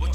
what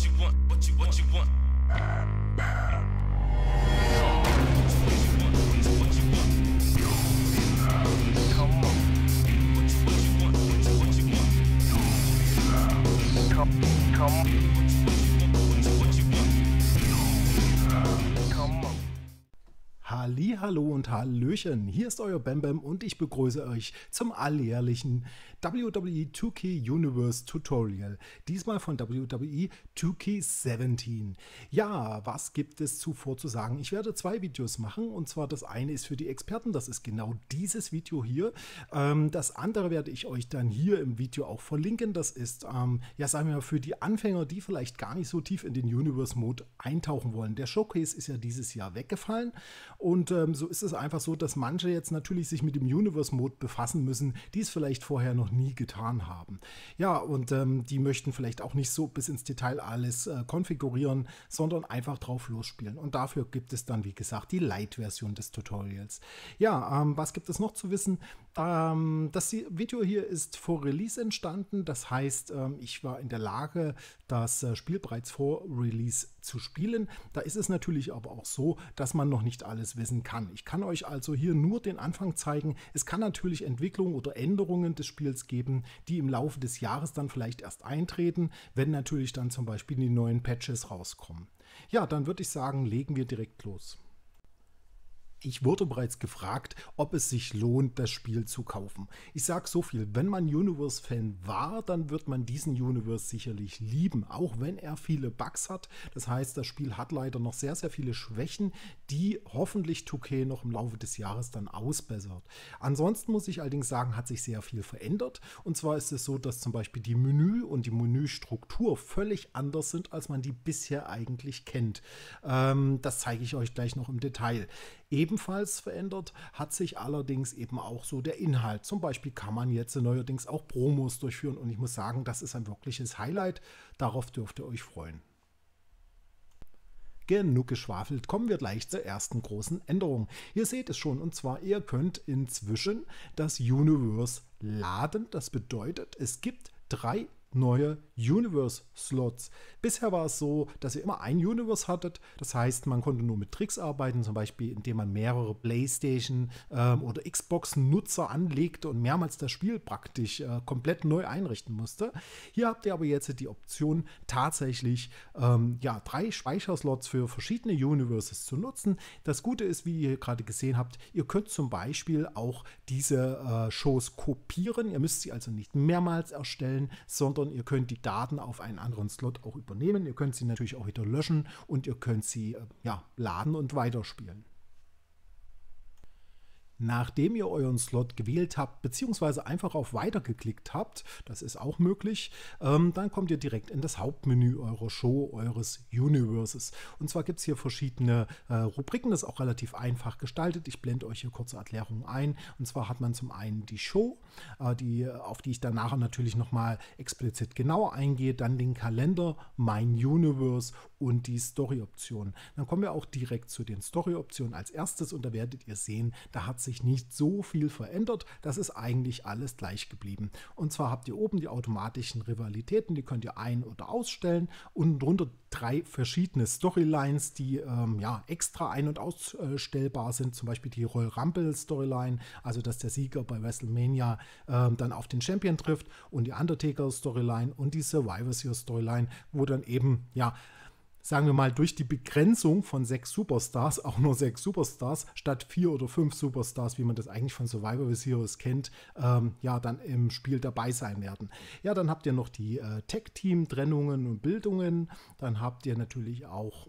Hallo und Hallöchen, hier ist euer Bam Bam und ich begrüße euch zum alljährlichen WWE 2K Universe Tutorial, diesmal von WWE 2K17. Ja, was gibt es zuvor zu sagen? Ich werde zwei Videos machen und zwar das eine ist für die Experten, das ist genau dieses Video hier. Ähm, das andere werde ich euch dann hier im Video auch verlinken. Das ist, ähm, ja sagen wir mal, für die Anfänger, die vielleicht gar nicht so tief in den Universe-Mode eintauchen wollen. Der Showcase ist ja dieses Jahr weggefallen und ähm, so ist es einfach so, dass manche jetzt natürlich sich mit dem Universe-Mode befassen müssen, die es vielleicht vorher noch noch nie getan haben. Ja, und ähm, die möchten vielleicht auch nicht so bis ins Detail alles äh, konfigurieren, sondern einfach drauf losspielen. Und dafür gibt es dann, wie gesagt, die Light-Version des Tutorials. Ja, ähm, was gibt es noch zu wissen? Ähm, das Video hier ist vor Release entstanden. Das heißt, ähm, ich war in der Lage, das äh, Spiel bereits vor Release zu spielen. Da ist es natürlich aber auch so, dass man noch nicht alles wissen kann. Ich kann euch also hier nur den Anfang zeigen. Es kann natürlich Entwicklungen oder Änderungen des Spiels geben, die im Laufe des Jahres dann vielleicht erst eintreten, wenn natürlich dann zum Beispiel die neuen Patches rauskommen. Ja, dann würde ich sagen, legen wir direkt los. Ich wurde bereits gefragt, ob es sich lohnt, das Spiel zu kaufen. Ich sage so viel, wenn man Universe-Fan war, dann wird man diesen Universe sicherlich lieben, auch wenn er viele Bugs hat. Das heißt, das Spiel hat leider noch sehr, sehr viele Schwächen, die hoffentlich 2K noch im Laufe des Jahres dann ausbessert. Ansonsten muss ich allerdings sagen, hat sich sehr viel verändert. Und zwar ist es so, dass zum Beispiel die Menü und die Menüstruktur völlig anders sind, als man die bisher eigentlich kennt. Ähm, das zeige ich euch gleich noch im Detail. Eben ebenfalls verändert, hat sich allerdings eben auch so der Inhalt. Zum Beispiel kann man jetzt neuerdings auch Promos durchführen und ich muss sagen, das ist ein wirkliches Highlight. Darauf dürft ihr euch freuen. Genug geschwafelt, kommen wir gleich zur ersten großen Änderung. Ihr seht es schon, und zwar ihr könnt inzwischen das Universe laden. Das bedeutet, es gibt drei neue Universe-Slots. Bisher war es so, dass ihr immer ein Universe hattet. Das heißt, man konnte nur mit Tricks arbeiten, zum Beispiel indem man mehrere PlayStation- ähm, oder Xbox-Nutzer anlegte und mehrmals das Spiel praktisch äh, komplett neu einrichten musste. Hier habt ihr aber jetzt die Option, tatsächlich ähm, ja, drei Speicherslots für verschiedene Universes zu nutzen. Das Gute ist, wie ihr gerade gesehen habt, ihr könnt zum Beispiel auch diese äh, Shows kopieren. Ihr müsst sie also nicht mehrmals erstellen, sondern sondern ihr könnt die Daten auf einen anderen Slot auch übernehmen. Ihr könnt sie natürlich auch wieder löschen und ihr könnt sie äh, ja, laden und weiterspielen. Nachdem ihr euren Slot gewählt habt, beziehungsweise einfach auf Weiter geklickt habt, das ist auch möglich, ähm, dann kommt ihr direkt in das Hauptmenü eurer Show, eures Universes. Und zwar gibt es hier verschiedene äh, Rubriken, das ist auch relativ einfach gestaltet. Ich blende euch hier kurze Erklärungen ein. Und zwar hat man zum einen die Show, äh, die, äh, auf die ich dann nachher natürlich nochmal explizit genauer eingehe, dann den Kalender, mein Universe und die Story-Option. Dann kommen wir auch direkt zu den Story-Optionen als erstes und da werdet ihr sehen, da hat sich sich nicht so viel verändert. Das ist eigentlich alles gleich geblieben. Und zwar habt ihr oben die automatischen Rivalitäten, die könnt ihr ein- oder ausstellen. Unten drunter drei verschiedene Storylines, die ähm, ja, extra ein- und ausstellbar sind. Zum Beispiel die Royal Rumble Storyline, also dass der Sieger bei WrestleMania ähm, dann auf den Champion trifft. Und die Undertaker Storyline und die Survivor Series Storyline, wo dann eben, ja, sagen wir mal, durch die Begrenzung von sechs Superstars, auch nur sechs Superstars, statt vier oder fünf Superstars, wie man das eigentlich von Survivor with kennt, ähm, ja, dann im Spiel dabei sein werden. Ja, dann habt ihr noch die äh, Tech-Team-Trennungen und Bildungen, dann habt ihr natürlich auch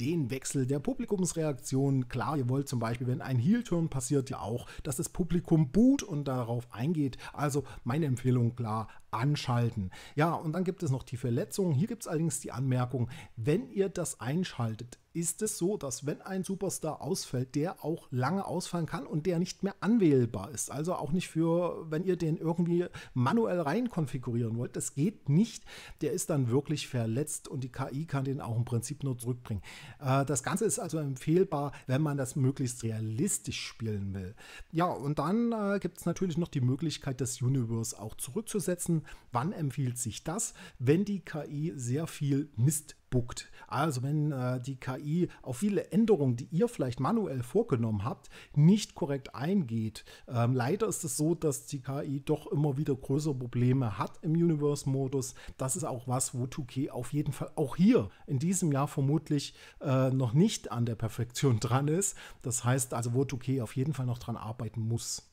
den Wechsel der Publikumsreaktion. Klar, ihr wollt zum Beispiel, wenn ein Heel-Turn passiert, ja auch, dass das Publikum boot und darauf eingeht. Also meine Empfehlung, klar, anschalten. Ja, und dann gibt es noch die Verletzungen. Hier gibt es allerdings die Anmerkung, wenn ihr das einschaltet, ist es so, dass wenn ein Superstar ausfällt, der auch lange ausfallen kann und der nicht mehr anwählbar ist. Also auch nicht für, wenn ihr den irgendwie manuell rein konfigurieren wollt. Das geht nicht. Der ist dann wirklich verletzt und die KI kann den auch im Prinzip nur zurückbringen. Äh, das Ganze ist also empfehlbar, wenn man das möglichst realistisch spielen will. Ja, und dann äh, gibt es natürlich noch die Möglichkeit, das Universe auch zurückzusetzen wann empfiehlt sich das, wenn die KI sehr viel Mist buckt. Also wenn äh, die KI auf viele Änderungen, die ihr vielleicht manuell vorgenommen habt, nicht korrekt eingeht. Ähm, leider ist es so, dass die KI doch immer wieder größere Probleme hat im Universe-Modus. Das ist auch was, wo 2K auf jeden Fall auch hier in diesem Jahr vermutlich äh, noch nicht an der Perfektion dran ist. Das heißt also, wo 2K auf jeden Fall noch dran arbeiten muss.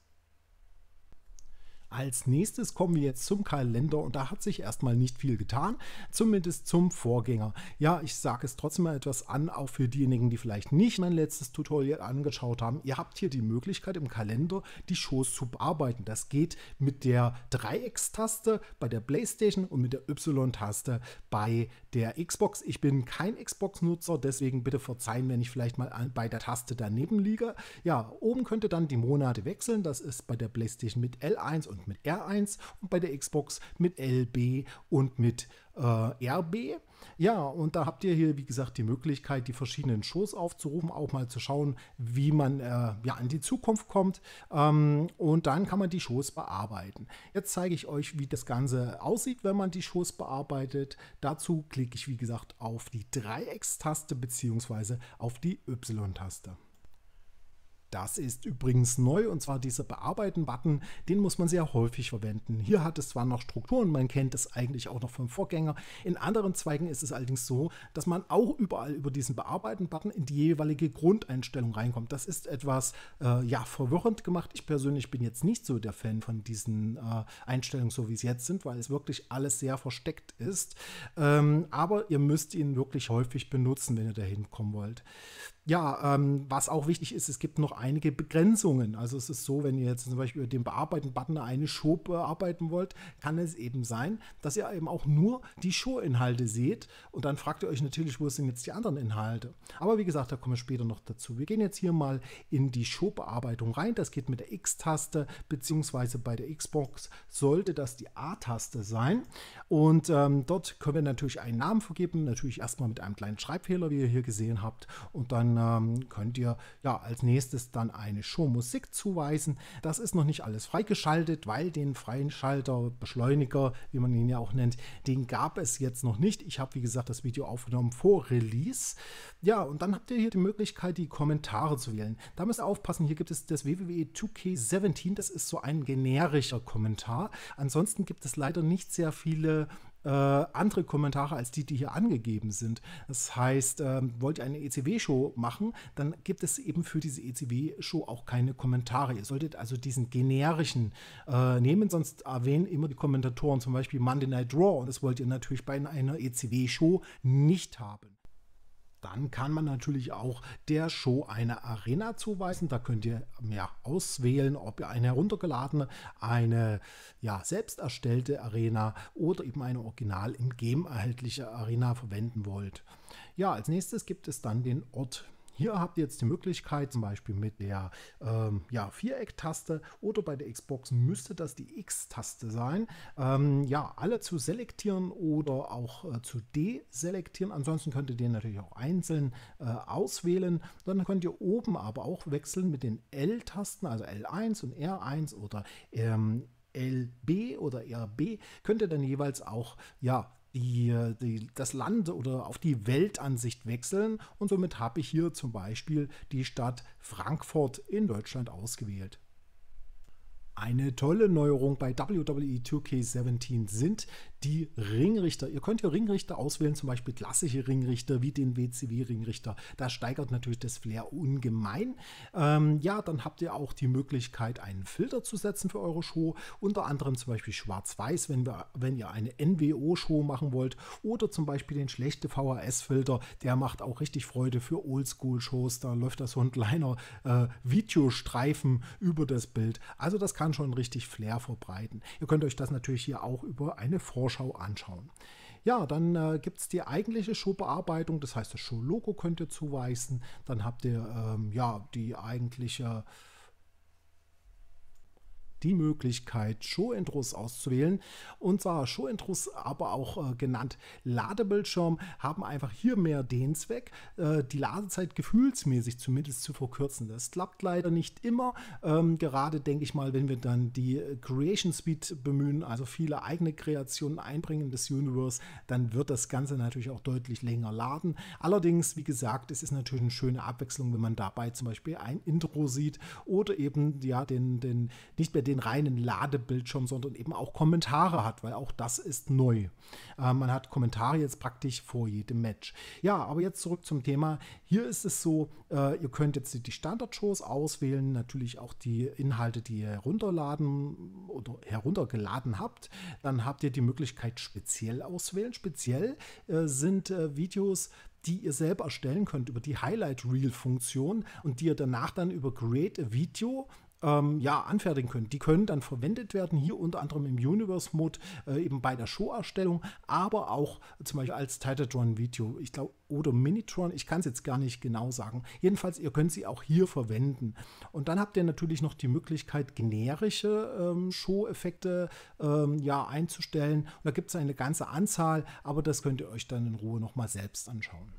Als nächstes kommen wir jetzt zum Kalender und da hat sich erstmal nicht viel getan, zumindest zum Vorgänger. Ja, ich sage es trotzdem mal etwas an, auch für diejenigen, die vielleicht nicht mein letztes Tutorial angeschaut haben. Ihr habt hier die Möglichkeit im Kalender die Shows zu bearbeiten. Das geht mit der Dreieckstaste bei der Playstation und mit der Y-Taste bei der Xbox. Ich bin kein Xbox-Nutzer, deswegen bitte verzeihen, wenn ich vielleicht mal bei der Taste daneben liege. Ja, oben könnte dann die Monate wechseln. Das ist bei der PlayStation mit L1 und mit R1 und bei der Xbox mit LB und mit R1 äh, RB. Ja, und da habt ihr hier, wie gesagt, die Möglichkeit, die verschiedenen Shows aufzurufen, auch mal zu schauen, wie man äh, ja, an die Zukunft kommt. Ähm, und dann kann man die Shows bearbeiten. Jetzt zeige ich euch, wie das Ganze aussieht, wenn man die Shows bearbeitet. Dazu klicke ich, wie gesagt, auf die Dreieckstaste bzw. auf die Y-Taste. Das ist übrigens neu und zwar dieser Bearbeiten-Button, den muss man sehr häufig verwenden. Hier hat es zwar noch Strukturen, man kennt es eigentlich auch noch vom Vorgänger. In anderen Zweigen ist es allerdings so, dass man auch überall über diesen Bearbeiten-Button in die jeweilige Grundeinstellung reinkommt. Das ist etwas äh, ja, verwirrend gemacht. Ich persönlich bin jetzt nicht so der Fan von diesen äh, Einstellungen, so wie sie jetzt sind, weil es wirklich alles sehr versteckt ist. Ähm, aber ihr müsst ihn wirklich häufig benutzen, wenn ihr dahin kommen wollt. Ja, ähm, was auch wichtig ist, es gibt noch einige Begrenzungen. Also es ist so, wenn ihr jetzt zum Beispiel über den Bearbeiten-Button eine Show bearbeiten wollt, kann es eben sein, dass ihr eben auch nur die Show-Inhalte seht und dann fragt ihr euch natürlich, wo sind jetzt die anderen Inhalte. Aber wie gesagt, da kommen wir später noch dazu. Wir gehen jetzt hier mal in die Show-Bearbeitung rein. Das geht mit der X-Taste, beziehungsweise bei der Xbox sollte das die A-Taste sein. Und ähm, dort können wir natürlich einen Namen vergeben, natürlich erstmal mit einem kleinen Schreibfehler, wie ihr hier gesehen habt, und dann dann ähm, könnt ihr ja als nächstes dann eine Show Musik zuweisen. Das ist noch nicht alles freigeschaltet, weil den freien Schalter, Beschleuniger, wie man ihn ja auch nennt, den gab es jetzt noch nicht. Ich habe, wie gesagt, das Video aufgenommen vor Release. Ja, und dann habt ihr hier die Möglichkeit, die Kommentare zu wählen. Da müsst ihr aufpassen, hier gibt es das WWE 2K17, das ist so ein generischer Kommentar. Ansonsten gibt es leider nicht sehr viele äh, andere Kommentare als die, die hier angegeben sind. Das heißt, ähm, wollt ihr eine ECW-Show machen, dann gibt es eben für diese ECW-Show auch keine Kommentare. Ihr solltet also diesen generischen äh, nehmen, sonst erwähnen immer die Kommentatoren zum Beispiel Monday Night Raw und das wollt ihr natürlich bei einer ECW-Show nicht haben. Dann kann man natürlich auch der Show eine Arena zuweisen. Da könnt ihr mehr auswählen, ob ihr eine heruntergeladene, eine ja, selbst erstellte Arena oder eben eine original im Game erhältliche Arena verwenden wollt. Ja, als nächstes gibt es dann den Ort hier habt ihr jetzt die Möglichkeit, zum Beispiel mit der ähm, ja, Viereck-Taste oder bei der Xbox müsste das die X-Taste sein, ähm, ja, alle zu selektieren oder auch äh, zu deselektieren. Ansonsten könnt ihr den natürlich auch einzeln äh, auswählen. Dann könnt ihr oben aber auch wechseln mit den L-Tasten, also L1 und R1 oder ähm, LB oder RB könnt ihr dann jeweils auch ja, die, die, das Land oder auf die Weltansicht wechseln. Und somit habe ich hier zum Beispiel die Stadt Frankfurt in Deutschland ausgewählt. Eine tolle Neuerung bei WWE 2K17 sind die Ringrichter. Ihr könnt hier Ringrichter auswählen, zum Beispiel klassische Ringrichter wie den WCW-Ringrichter. Das steigert natürlich das Flair ungemein. Ähm, ja, dann habt ihr auch die Möglichkeit, einen Filter zu setzen für eure Show. Unter anderem zum Beispiel schwarz-weiß, wenn, wenn ihr eine NWO-Show machen wollt. Oder zum Beispiel den schlechte VHS-Filter. Der macht auch richtig Freude für Oldschool-Shows. Da läuft da so ein kleiner äh, Videostreifen über das Bild. Also das kann schon richtig Flair verbreiten. Ihr könnt euch das natürlich hier auch über eine Form Vorschau anschauen. Ja, dann äh, gibt es die eigentliche Schuhbearbeitung, das heißt das Show-Logo könnt ihr zuweisen. Dann habt ihr ähm, ja die eigentliche die Möglichkeit, Show-Intros auszuwählen. Und zwar Show-Intros, aber auch äh, genannt Ladebildschirm, haben einfach hier mehr den Zweck, äh, die Ladezeit gefühlsmäßig zumindest zu verkürzen. Das klappt leider nicht immer. Ähm, gerade denke ich mal, wenn wir dann die äh, Creation Speed bemühen, also viele eigene Kreationen einbringen in das Universe, dann wird das Ganze natürlich auch deutlich länger laden. Allerdings, wie gesagt, es ist natürlich eine schöne Abwechslung, wenn man dabei zum Beispiel ein Intro sieht oder eben ja den, den nicht mehr den reinen Ladebildschirm, sondern eben auch Kommentare hat, weil auch das ist neu. Ähm, man hat Kommentare jetzt praktisch vor jedem Match. Ja, aber jetzt zurück zum Thema. Hier ist es so, äh, ihr könnt jetzt die Standard-Shows auswählen, natürlich auch die Inhalte, die ihr herunterladen oder heruntergeladen habt. Dann habt ihr die Möglichkeit speziell auswählen. Speziell äh, sind äh, Videos, die ihr selber erstellen könnt über die Highlight Reel Funktion und die ihr danach dann über Create a Video ähm, ja, anfertigen könnt. Die können dann verwendet werden, hier unter anderem im Universe-Mode, äh, eben bei der show Showerstellung, aber auch zum Beispiel als Titletron-Video, ich glaube, oder Minitron, ich kann es jetzt gar nicht genau sagen. Jedenfalls, ihr könnt sie auch hier verwenden. Und dann habt ihr natürlich noch die Möglichkeit, generische ähm, Show-Effekte ähm, ja, einzustellen. Und da gibt es eine ganze Anzahl, aber das könnt ihr euch dann in Ruhe nochmal selbst anschauen.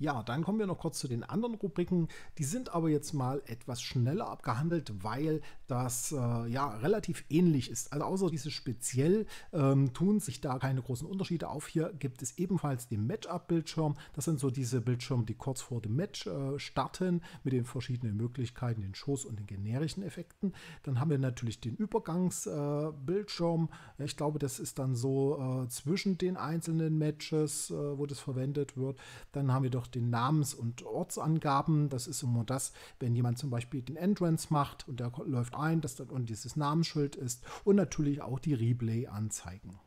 Ja, dann kommen wir noch kurz zu den anderen Rubriken. Die sind aber jetzt mal etwas schneller abgehandelt, weil das äh, ja relativ ähnlich ist. Also außer dieses speziell ähm, tun sich da keine großen Unterschiede auf. Hier gibt es ebenfalls den Matchup-Bildschirm. Das sind so diese Bildschirme, die kurz vor dem Match äh, starten mit den verschiedenen Möglichkeiten, den Schuss und den generischen Effekten. Dann haben wir natürlich den Übergangsbildschirm. Äh, ich glaube, das ist dann so äh, zwischen den einzelnen Matches, äh, wo das verwendet wird. Dann haben wir doch den Namens- und Ortsangaben. Das ist immer das, wenn jemand zum Beispiel den Entrance macht und der läuft ein, dass dort und dieses Namensschild ist und natürlich auch die Replay-Anzeigen.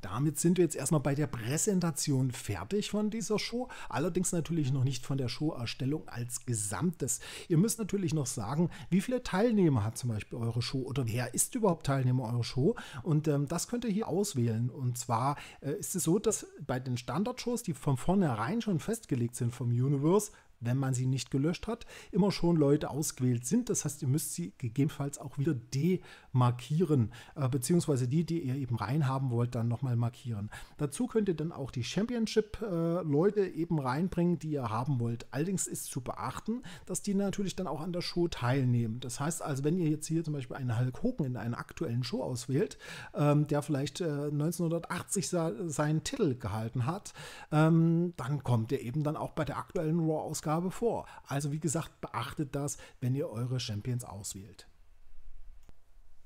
Damit sind wir jetzt erstmal bei der Präsentation fertig von dieser Show. Allerdings natürlich noch nicht von der Showerstellung als Gesamtes. Ihr müsst natürlich noch sagen, wie viele Teilnehmer hat zum Beispiel eure Show oder wer ist überhaupt Teilnehmer eurer Show? Und ähm, das könnt ihr hier auswählen. Und zwar äh, ist es so, dass bei den Standardshows, die von vornherein schon festgelegt sind vom Universe, wenn man sie nicht gelöscht hat, immer schon Leute ausgewählt sind. Das heißt, ihr müsst sie gegebenenfalls auch wieder demarkieren, äh, beziehungsweise die, die ihr eben reinhaben wollt, dann nochmal markieren. Dazu könnt ihr dann auch die Championship-Leute äh, eben reinbringen, die ihr haben wollt. Allerdings ist zu beachten, dass die natürlich dann auch an der Show teilnehmen. Das heißt also, wenn ihr jetzt hier zum Beispiel einen Hulk Hogan in einer aktuellen Show auswählt, ähm, der vielleicht äh, 1980 seinen Titel gehalten hat, ähm, dann kommt er eben dann auch bei der aktuellen Raw-Ausgabe Ausgabe vor. Also wie gesagt, beachtet das, wenn ihr eure Champions auswählt.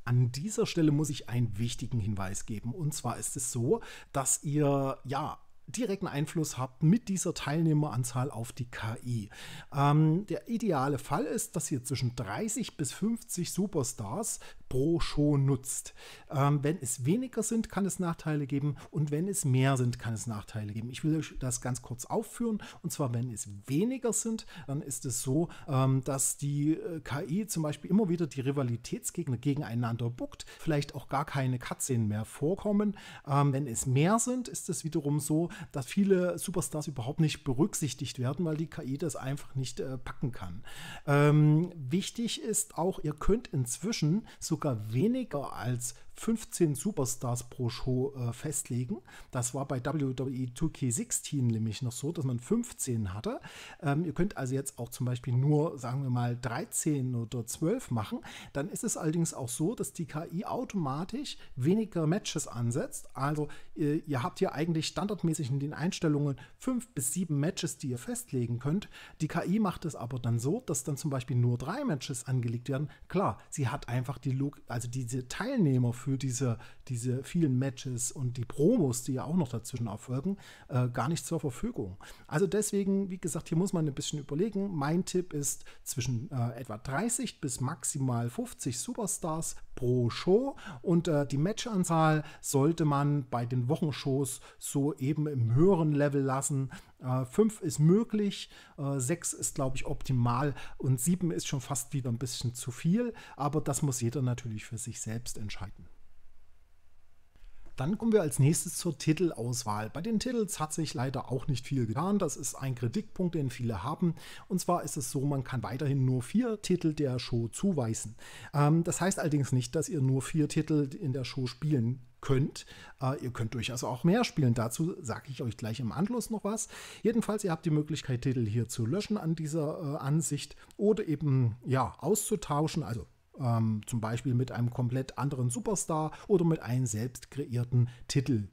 An dieser Stelle muss ich einen wichtigen Hinweis geben. Und zwar ist es so, dass ihr ja direkten Einfluss habt mit dieser Teilnehmeranzahl auf die KI. Ähm, der ideale Fall ist, dass ihr zwischen 30 bis 50 Superstars pro Show nutzt. Ähm, wenn es weniger sind, kann es Nachteile geben und wenn es mehr sind, kann es Nachteile geben. Ich will euch das ganz kurz aufführen und zwar, wenn es weniger sind, dann ist es so, ähm, dass die äh, KI zum Beispiel immer wieder die Rivalitätsgegner gegeneinander buckt, vielleicht auch gar keine Cutscenen mehr vorkommen. Ähm, wenn es mehr sind, ist es wiederum so, dass viele Superstars überhaupt nicht berücksichtigt werden, weil die KI das einfach nicht äh, packen kann. Ähm, wichtig ist auch, ihr könnt inzwischen sogar sogar weniger als 15 Superstars pro Show äh, festlegen. Das war bei WWE e 2K16 nämlich noch so, dass man 15 hatte. Ähm, ihr könnt also jetzt auch zum Beispiel nur, sagen wir mal, 13 oder 12 machen. Dann ist es allerdings auch so, dass die KI automatisch weniger Matches ansetzt. Also äh, ihr habt hier eigentlich standardmäßig in den Einstellungen 5 bis 7 Matches, die ihr festlegen könnt. Die KI macht es aber dann so, dass dann zum Beispiel nur drei Matches angelegt werden. Klar, sie hat einfach die Log also diese Teilnehmer für für diese, diese vielen Matches und die Promos, die ja auch noch dazwischen erfolgen, äh, gar nicht zur Verfügung. Also deswegen, wie gesagt, hier muss man ein bisschen überlegen. Mein Tipp ist zwischen äh, etwa 30 bis maximal 50 Superstars pro Show und äh, die Matchanzahl sollte man bei den Wochenshows so eben im höheren Level lassen. Äh, fünf ist möglich, äh, sechs ist, glaube ich, optimal und sieben ist schon fast wieder ein bisschen zu viel, aber das muss jeder natürlich für sich selbst entscheiden. Dann kommen wir als nächstes zur Titelauswahl. Bei den Titels hat sich leider auch nicht viel getan. Das ist ein Kritikpunkt, den viele haben. Und zwar ist es so, man kann weiterhin nur vier Titel der Show zuweisen. Ähm, das heißt allerdings nicht, dass ihr nur vier Titel in der Show spielen könnt. Äh, ihr könnt durchaus auch mehr spielen. Dazu sage ich euch gleich im Anschluss noch was. Jedenfalls, ihr habt die Möglichkeit, Titel hier zu löschen an dieser äh, Ansicht oder eben ja auszutauschen, also ähm, zum Beispiel mit einem komplett anderen Superstar oder mit einem selbst kreierten Titel.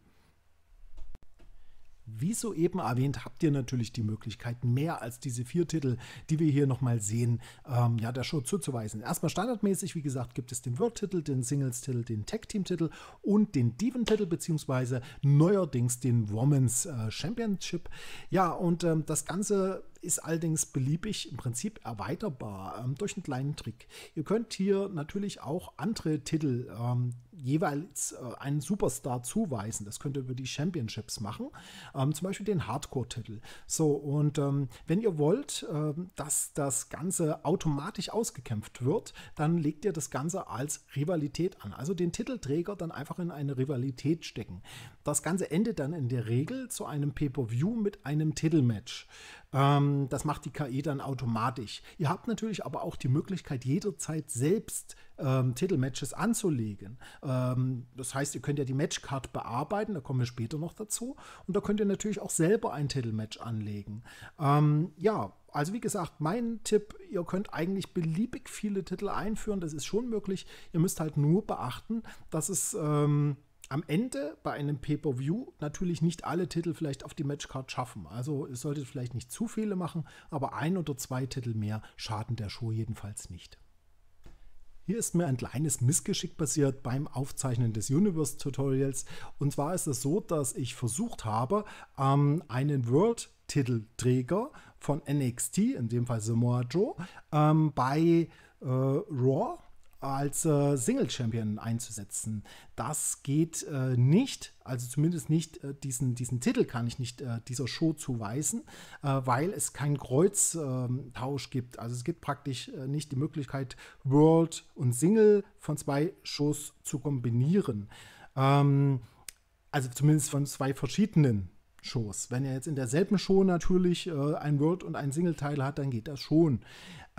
Wie soeben erwähnt, habt ihr natürlich die Möglichkeit, mehr als diese vier Titel, die wir hier nochmal sehen, ähm, ja, der Show zuzuweisen. Erstmal standardmäßig, wie gesagt, gibt es den world titel den Singles-Titel, den Tag-Team-Titel und den Diven-Titel, beziehungsweise neuerdings den Women's äh, Championship. Ja, und ähm, das Ganze ist allerdings beliebig im Prinzip erweiterbar ähm, durch einen kleinen Trick. Ihr könnt hier natürlich auch andere Titel ähm, jeweils äh, einen Superstar zuweisen. Das könnt ihr über die Championships machen, ähm, zum Beispiel den Hardcore-Titel. So, und ähm, wenn ihr wollt, äh, dass das Ganze automatisch ausgekämpft wird, dann legt ihr das Ganze als Rivalität an. Also den Titelträger dann einfach in eine Rivalität stecken. Das Ganze endet dann in der Regel zu einem Pay-Per-View mit einem Titelmatch. Ähm, das macht die KI e dann automatisch. Ihr habt natürlich aber auch die Möglichkeit, jederzeit selbst ähm, Titelmatches anzulegen. Ähm, das heißt, ihr könnt ja die Matchcard bearbeiten, da kommen wir später noch dazu. Und da könnt ihr natürlich auch selber ein Titelmatch anlegen. Ähm, ja, also wie gesagt, mein Tipp, ihr könnt eigentlich beliebig viele Titel einführen, das ist schon möglich. Ihr müsst halt nur beachten, dass es... Ähm, am Ende bei einem Pay-per-View natürlich nicht alle Titel vielleicht auf die Matchcard schaffen. Also ihr solltet vielleicht nicht zu viele machen, aber ein oder zwei Titel mehr schaden der Show jedenfalls nicht. Hier ist mir ein kleines Missgeschick passiert beim Aufzeichnen des Universe-Tutorials. Und zwar ist es so, dass ich versucht habe, ähm, einen World-Titelträger von NXT, in dem Fall Samoa Joe, ähm, bei äh, Raw als äh, Single-Champion einzusetzen. Das geht äh, nicht, also zumindest nicht äh, diesen, diesen Titel kann ich nicht äh, dieser Show zuweisen, äh, weil es keinen Kreuztausch ähm, gibt. Also es gibt praktisch äh, nicht die Möglichkeit, World und Single von zwei Shows zu kombinieren. Ähm, also zumindest von zwei verschiedenen Shows. Wenn er jetzt in derselben Show natürlich äh, ein World- und ein Single-Teil hat, dann geht das schon.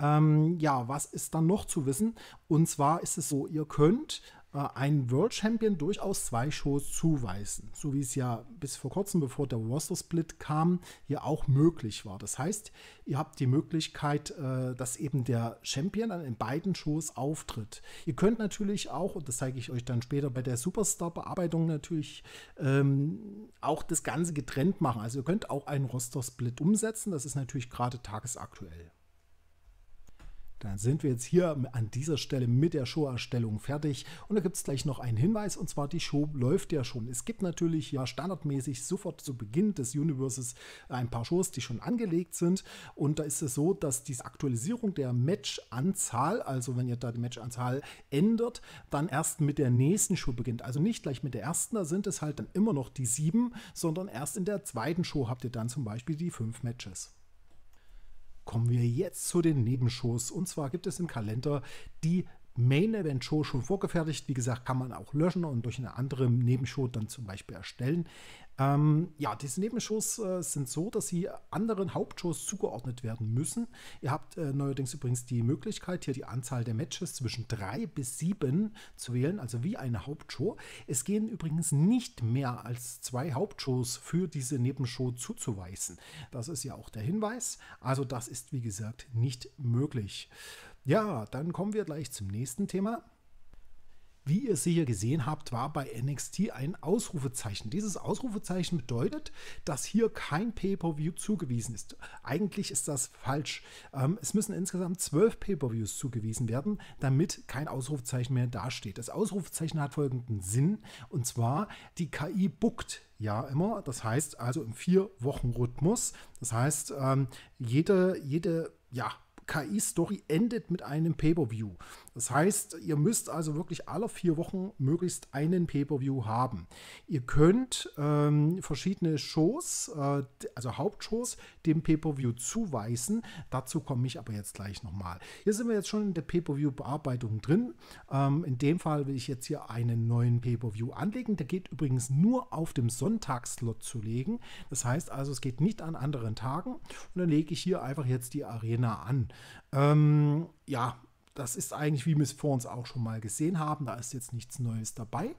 Ähm, ja, was ist dann noch zu wissen? Und zwar ist es so, ihr könnt äh, einen World Champion durchaus zwei Shows zuweisen. So wie es ja bis vor kurzem, bevor der Roster Split kam, hier auch möglich war. Das heißt, ihr habt die Möglichkeit, äh, dass eben der Champion dann in beiden Shows auftritt. Ihr könnt natürlich auch, und das zeige ich euch dann später bei der Superstar-Bearbeitung natürlich, ähm, auch das Ganze getrennt machen. Also ihr könnt auch einen Roster Split umsetzen. Das ist natürlich gerade tagesaktuell. Dann sind wir jetzt hier an dieser Stelle mit der Show-Erstellung fertig. Und da gibt es gleich noch einen Hinweis, und zwar die Show läuft ja schon. Es gibt natürlich ja standardmäßig sofort zu Beginn des Universes ein paar Shows, die schon angelegt sind. Und da ist es so, dass die Aktualisierung der Match-Anzahl, also wenn ihr da die Match-Anzahl ändert, dann erst mit der nächsten Show beginnt. Also nicht gleich mit der ersten, da sind es halt dann immer noch die sieben, sondern erst in der zweiten Show habt ihr dann zum Beispiel die fünf Matches kommen wir jetzt zu den Nebenshows. Und zwar gibt es im Kalender die Main Event Show schon vorgefertigt. Wie gesagt, kann man auch löschen und durch eine andere Nebenshow dann zum Beispiel erstellen. Ähm, ja, diese Nebenshows äh, sind so, dass sie anderen Hauptshows zugeordnet werden müssen. Ihr habt äh, neuerdings übrigens die Möglichkeit, hier die Anzahl der Matches zwischen drei bis sieben zu wählen, also wie eine Hauptshow. Es gehen übrigens nicht mehr als zwei Hauptshows für diese Nebenshow zuzuweisen. Das ist ja auch der Hinweis. Also das ist, wie gesagt, nicht möglich. Ja, dann kommen wir gleich zum nächsten Thema. Wie ihr sicher gesehen habt, war bei NXT ein Ausrufezeichen. Dieses Ausrufezeichen bedeutet, dass hier kein Pay-per-View zugewiesen ist. Eigentlich ist das falsch. Ähm, es müssen insgesamt zwölf Pay-per-Views zugewiesen werden, damit kein Ausrufezeichen mehr dasteht. Das Ausrufezeichen hat folgenden Sinn, und zwar die KI bookt ja immer. Das heißt also im Vier-Wochen-Rhythmus. Das heißt, ähm, jede, jede, ja, KI-Story endet mit einem Pay-Per-View. Das heißt, ihr müsst also wirklich alle vier Wochen möglichst einen Pay-per-View haben. Ihr könnt ähm, verschiedene Shows, äh, also Hauptshows, dem Pay-per-View zuweisen. Dazu komme ich aber jetzt gleich nochmal. Hier sind wir jetzt schon in der Pay-per-View-Bearbeitung drin. Ähm, in dem Fall will ich jetzt hier einen neuen Pay-per-View anlegen. Der geht übrigens nur auf dem Sonntagslot zu legen. Das heißt also, es geht nicht an anderen Tagen. Und dann lege ich hier einfach jetzt die Arena an. Ähm, ja, das ist eigentlich, wie wir es vor uns auch schon mal gesehen haben. Da ist jetzt nichts Neues dabei.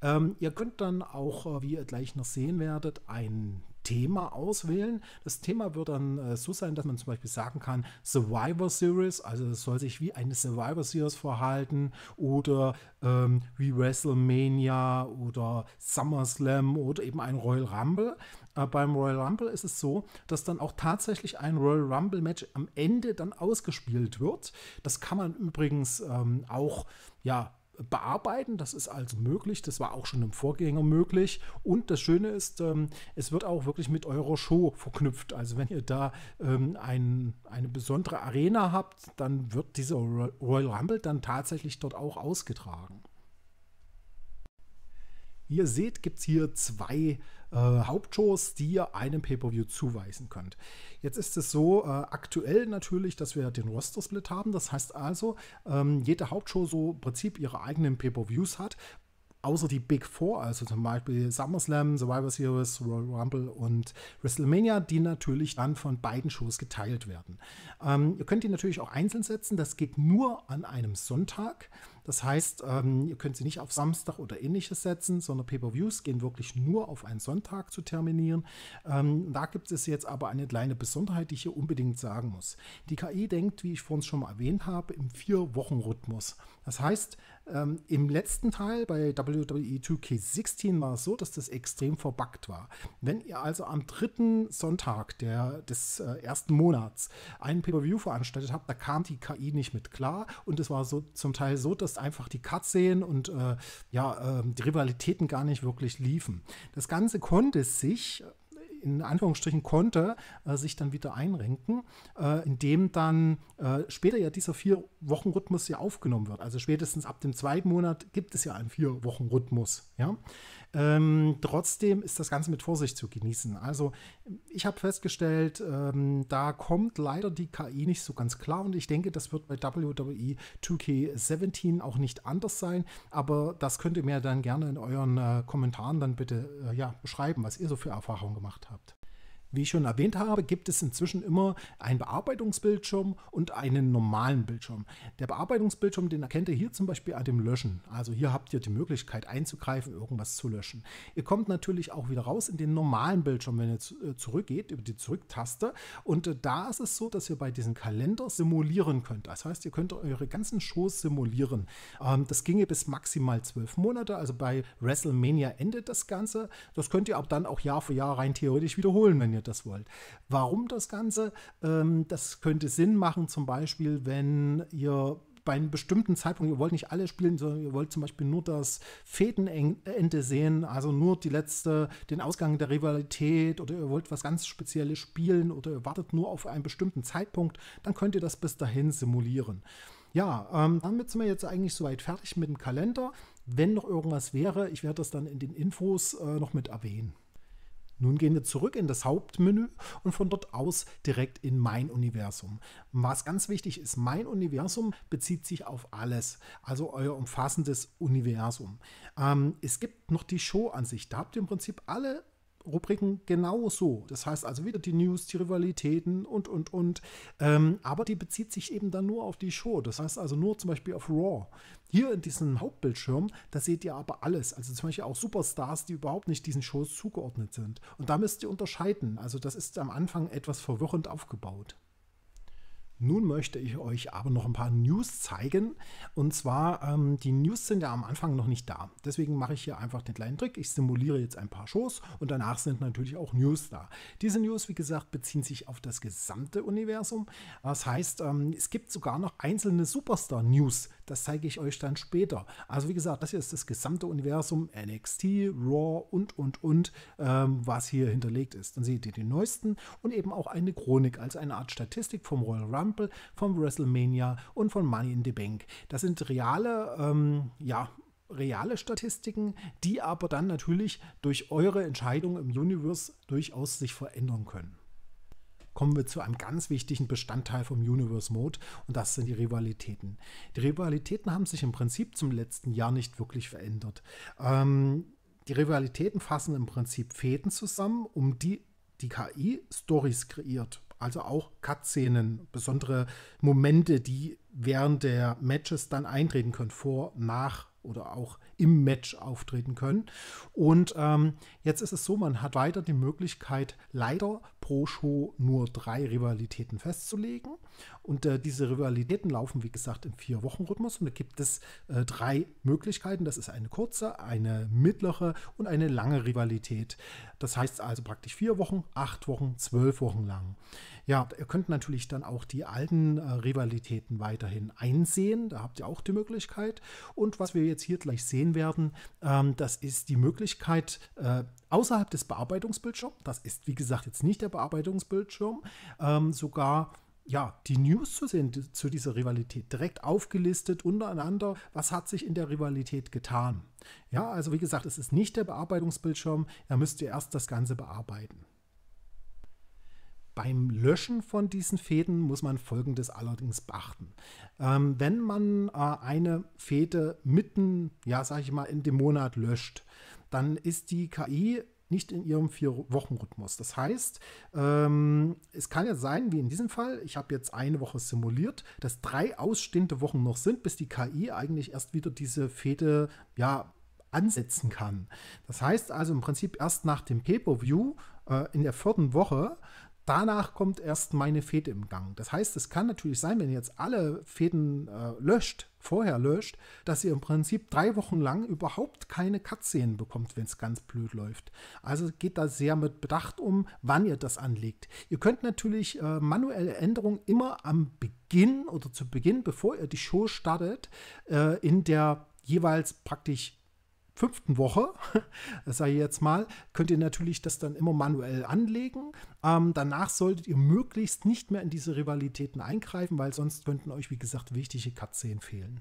Ähm, ihr könnt dann auch, äh, wie ihr gleich noch sehen werdet, ein Thema auswählen. Das Thema wird dann äh, so sein, dass man zum Beispiel sagen kann, Survivor Series, also das soll sich wie eine Survivor Series verhalten oder ähm, wie WrestleMania oder SummerSlam oder eben ein Royal Rumble. Äh, beim Royal Rumble ist es so, dass dann auch tatsächlich ein Royal Rumble-Match am Ende dann ausgespielt wird. Das kann man übrigens ähm, auch, ja, bearbeiten. Das ist also möglich. Das war auch schon im Vorgänger möglich. Und das Schöne ist, ähm, es wird auch wirklich mit eurer Show verknüpft. Also wenn ihr da ähm, ein, eine besondere Arena habt, dann wird dieser Royal Rumble dann tatsächlich dort auch ausgetragen. Wie ihr seht, gibt es hier zwei äh, Hauptshows, die ihr einem Pay-Per-View zuweisen könnt. Jetzt ist es so äh, aktuell natürlich, dass wir den Roster-Split haben. Das heißt also, ähm, jede Hauptshow so im Prinzip ihre eigenen Pay-Per-Views hat, außer die Big Four, also zum Beispiel SummerSlam, Survivor Series, Royal Rumble und WrestleMania, die natürlich dann von beiden Shows geteilt werden. Ähm, ihr könnt die natürlich auch einzeln setzen, das geht nur an einem Sonntag. Das heißt, ähm, ihr könnt sie nicht auf Samstag oder ähnliches setzen, sondern Pay-per-Views gehen wirklich nur auf einen Sonntag zu terminieren. Ähm, da gibt es jetzt aber eine kleine Besonderheit, die ich hier unbedingt sagen muss. Die KI denkt, wie ich vorhin schon mal erwähnt habe, im Vier-Wochen-Rhythmus. Das heißt, ähm, Im letzten Teil bei WWE 2K16 war es so, dass das extrem verbuggt war. Wenn ihr also am dritten Sonntag der, des äh, ersten Monats einen Pay-Per-View veranstaltet habt, da kam die KI nicht mit klar und es war so zum Teil so, dass einfach die Cutscene und äh, ja, äh, die Rivalitäten gar nicht wirklich liefen. Das Ganze konnte sich in Anführungsstrichen konnte, äh, sich dann wieder einrenken, äh, indem dann äh, später ja dieser Vier-Wochen-Rhythmus ja aufgenommen wird. Also spätestens ab dem zweiten Monat gibt es ja einen Vier-Wochen-Rhythmus. Ja? Ähm, trotzdem ist das Ganze mit Vorsicht zu genießen. Also ich habe festgestellt, ähm, da kommt leider die KI nicht so ganz klar und ich denke, das wird bei WWE 2K17 auch nicht anders sein, aber das könnt ihr mir dann gerne in euren äh, Kommentaren dann bitte äh, ja, beschreiben, was ihr so für Erfahrungen gemacht habt. Wie ich schon erwähnt habe, gibt es inzwischen immer einen Bearbeitungsbildschirm und einen normalen Bildschirm. Der Bearbeitungsbildschirm, den erkennt ihr hier zum Beispiel an dem Löschen. Also hier habt ihr die Möglichkeit einzugreifen, irgendwas zu löschen. Ihr kommt natürlich auch wieder raus in den normalen Bildschirm, wenn ihr äh, zurückgeht über die Zurücktaste. Und äh, da ist es so, dass ihr bei diesem Kalender simulieren könnt. Das heißt, ihr könnt eure ganzen Shows simulieren. Ähm, das ginge bis maximal zwölf Monate. Also bei WrestleMania endet das Ganze. Das könnt ihr ab dann auch Jahr für Jahr rein theoretisch wiederholen, wenn ihr ihr das wollt. Warum das Ganze? Ähm, das könnte Sinn machen, zum Beispiel, wenn ihr bei einem bestimmten Zeitpunkt, ihr wollt nicht alle spielen, sondern ihr wollt zum Beispiel nur das Fädenende sehen, also nur die letzte, den Ausgang der Rivalität oder ihr wollt was ganz Spezielles spielen oder ihr wartet nur auf einen bestimmten Zeitpunkt, dann könnt ihr das bis dahin simulieren. Ja, ähm, damit sind wir jetzt eigentlich soweit fertig mit dem Kalender. Wenn noch irgendwas wäre, ich werde das dann in den Infos äh, noch mit erwähnen. Nun gehen wir zurück in das Hauptmenü und von dort aus direkt in mein Universum. Was ganz wichtig ist, mein Universum bezieht sich auf alles, also euer umfassendes Universum. Ähm, es gibt noch die Show an sich. Da habt ihr im Prinzip alle Rubriken genauso. Das heißt also wieder die News, die Rivalitäten und, und, und. Ähm, aber die bezieht sich eben dann nur auf die Show. Das heißt also nur zum Beispiel auf Raw. Hier in diesem Hauptbildschirm, da seht ihr aber alles. Also zum Beispiel auch Superstars, die überhaupt nicht diesen Shows zugeordnet sind. Und da müsst ihr unterscheiden. Also das ist am Anfang etwas verwirrend aufgebaut. Nun möchte ich euch aber noch ein paar News zeigen. Und zwar, ähm, die News sind ja am Anfang noch nicht da. Deswegen mache ich hier einfach den kleinen Trick. Ich simuliere jetzt ein paar Shows und danach sind natürlich auch News da. Diese News, wie gesagt, beziehen sich auf das gesamte Universum. Das heißt, ähm, es gibt sogar noch einzelne Superstar-News. Das zeige ich euch dann später. Also wie gesagt, das hier ist das gesamte Universum, NXT, Raw und, und, und, ähm, was hier hinterlegt ist. Dann seht ihr die neuesten und eben auch eine Chronik, also eine Art Statistik vom Royal Rumble Rumble, von WrestleMania und von Money in the Bank. Das sind reale, ähm, ja, reale Statistiken, die aber dann natürlich durch eure Entscheidung im Universe durchaus sich verändern können kommen wir zu einem ganz wichtigen Bestandteil vom Universe Mode und das sind die Rivalitäten. Die Rivalitäten haben sich im Prinzip zum letzten Jahr nicht wirklich verändert. Ähm, die Rivalitäten fassen im Prinzip Fäden zusammen, um die die KI Stories kreiert. Also auch cut besondere Momente, die während der Matches dann eintreten können, vor, nach oder auch im Match auftreten können. Und ähm, jetzt ist es so, man hat weiter die Möglichkeit, leider pro Show nur drei Rivalitäten festzulegen. Und äh, diese Rivalitäten laufen, wie gesagt, im Vier-Wochen-Rhythmus. Und da gibt es äh, drei Möglichkeiten. Das ist eine kurze, eine mittlere und eine lange Rivalität. Das heißt also praktisch vier Wochen, acht Wochen, zwölf Wochen lang. Ja, ihr könnt natürlich dann auch die alten äh, Rivalitäten weiterhin einsehen. Da habt ihr auch die Möglichkeit. Und was wir jetzt hier gleich sehen werden, ähm, das ist die Möglichkeit, äh, außerhalb des Bearbeitungsbildschirms, das ist wie gesagt jetzt nicht der Bearbeitungsbildschirm, ähm, sogar ja, die News zu sehen zu dieser Rivalität, direkt aufgelistet untereinander, was hat sich in der Rivalität getan. Ja, also wie gesagt, es ist nicht der Bearbeitungsbildschirm, da müsst ihr erst das Ganze bearbeiten. Beim Löschen von diesen Fäden muss man Folgendes allerdings beachten. Ähm, wenn man äh, eine Fäde mitten, ja, sage ich mal, in dem Monat löscht, dann ist die KI nicht in ihrem Vier-Wochen-Rhythmus. Das heißt, ähm, es kann ja sein, wie in diesem Fall, ich habe jetzt eine Woche simuliert, dass drei ausstehende Wochen noch sind, bis die KI eigentlich erst wieder diese Fäde, ja, ansetzen kann. Das heißt also im Prinzip erst nach dem Pay-Per-View äh, in der vierten Woche danach kommt erst meine Fäde im Gang. Das heißt, es kann natürlich sein, wenn ihr jetzt alle Fäden äh, löscht, vorher löscht, dass ihr im Prinzip drei Wochen lang überhaupt keine Cutscenen bekommt, wenn es ganz blöd läuft. Also geht da sehr mit Bedacht um, wann ihr das anlegt. Ihr könnt natürlich äh, manuelle Änderungen immer am Beginn oder zu Beginn, bevor ihr die Show startet, äh, in der jeweils praktisch fünften Woche, sage ich jetzt mal, könnt ihr natürlich das dann immer manuell anlegen. Ähm, danach solltet ihr möglichst nicht mehr in diese Rivalitäten eingreifen, weil sonst könnten euch, wie gesagt, wichtige Cutscenen fehlen.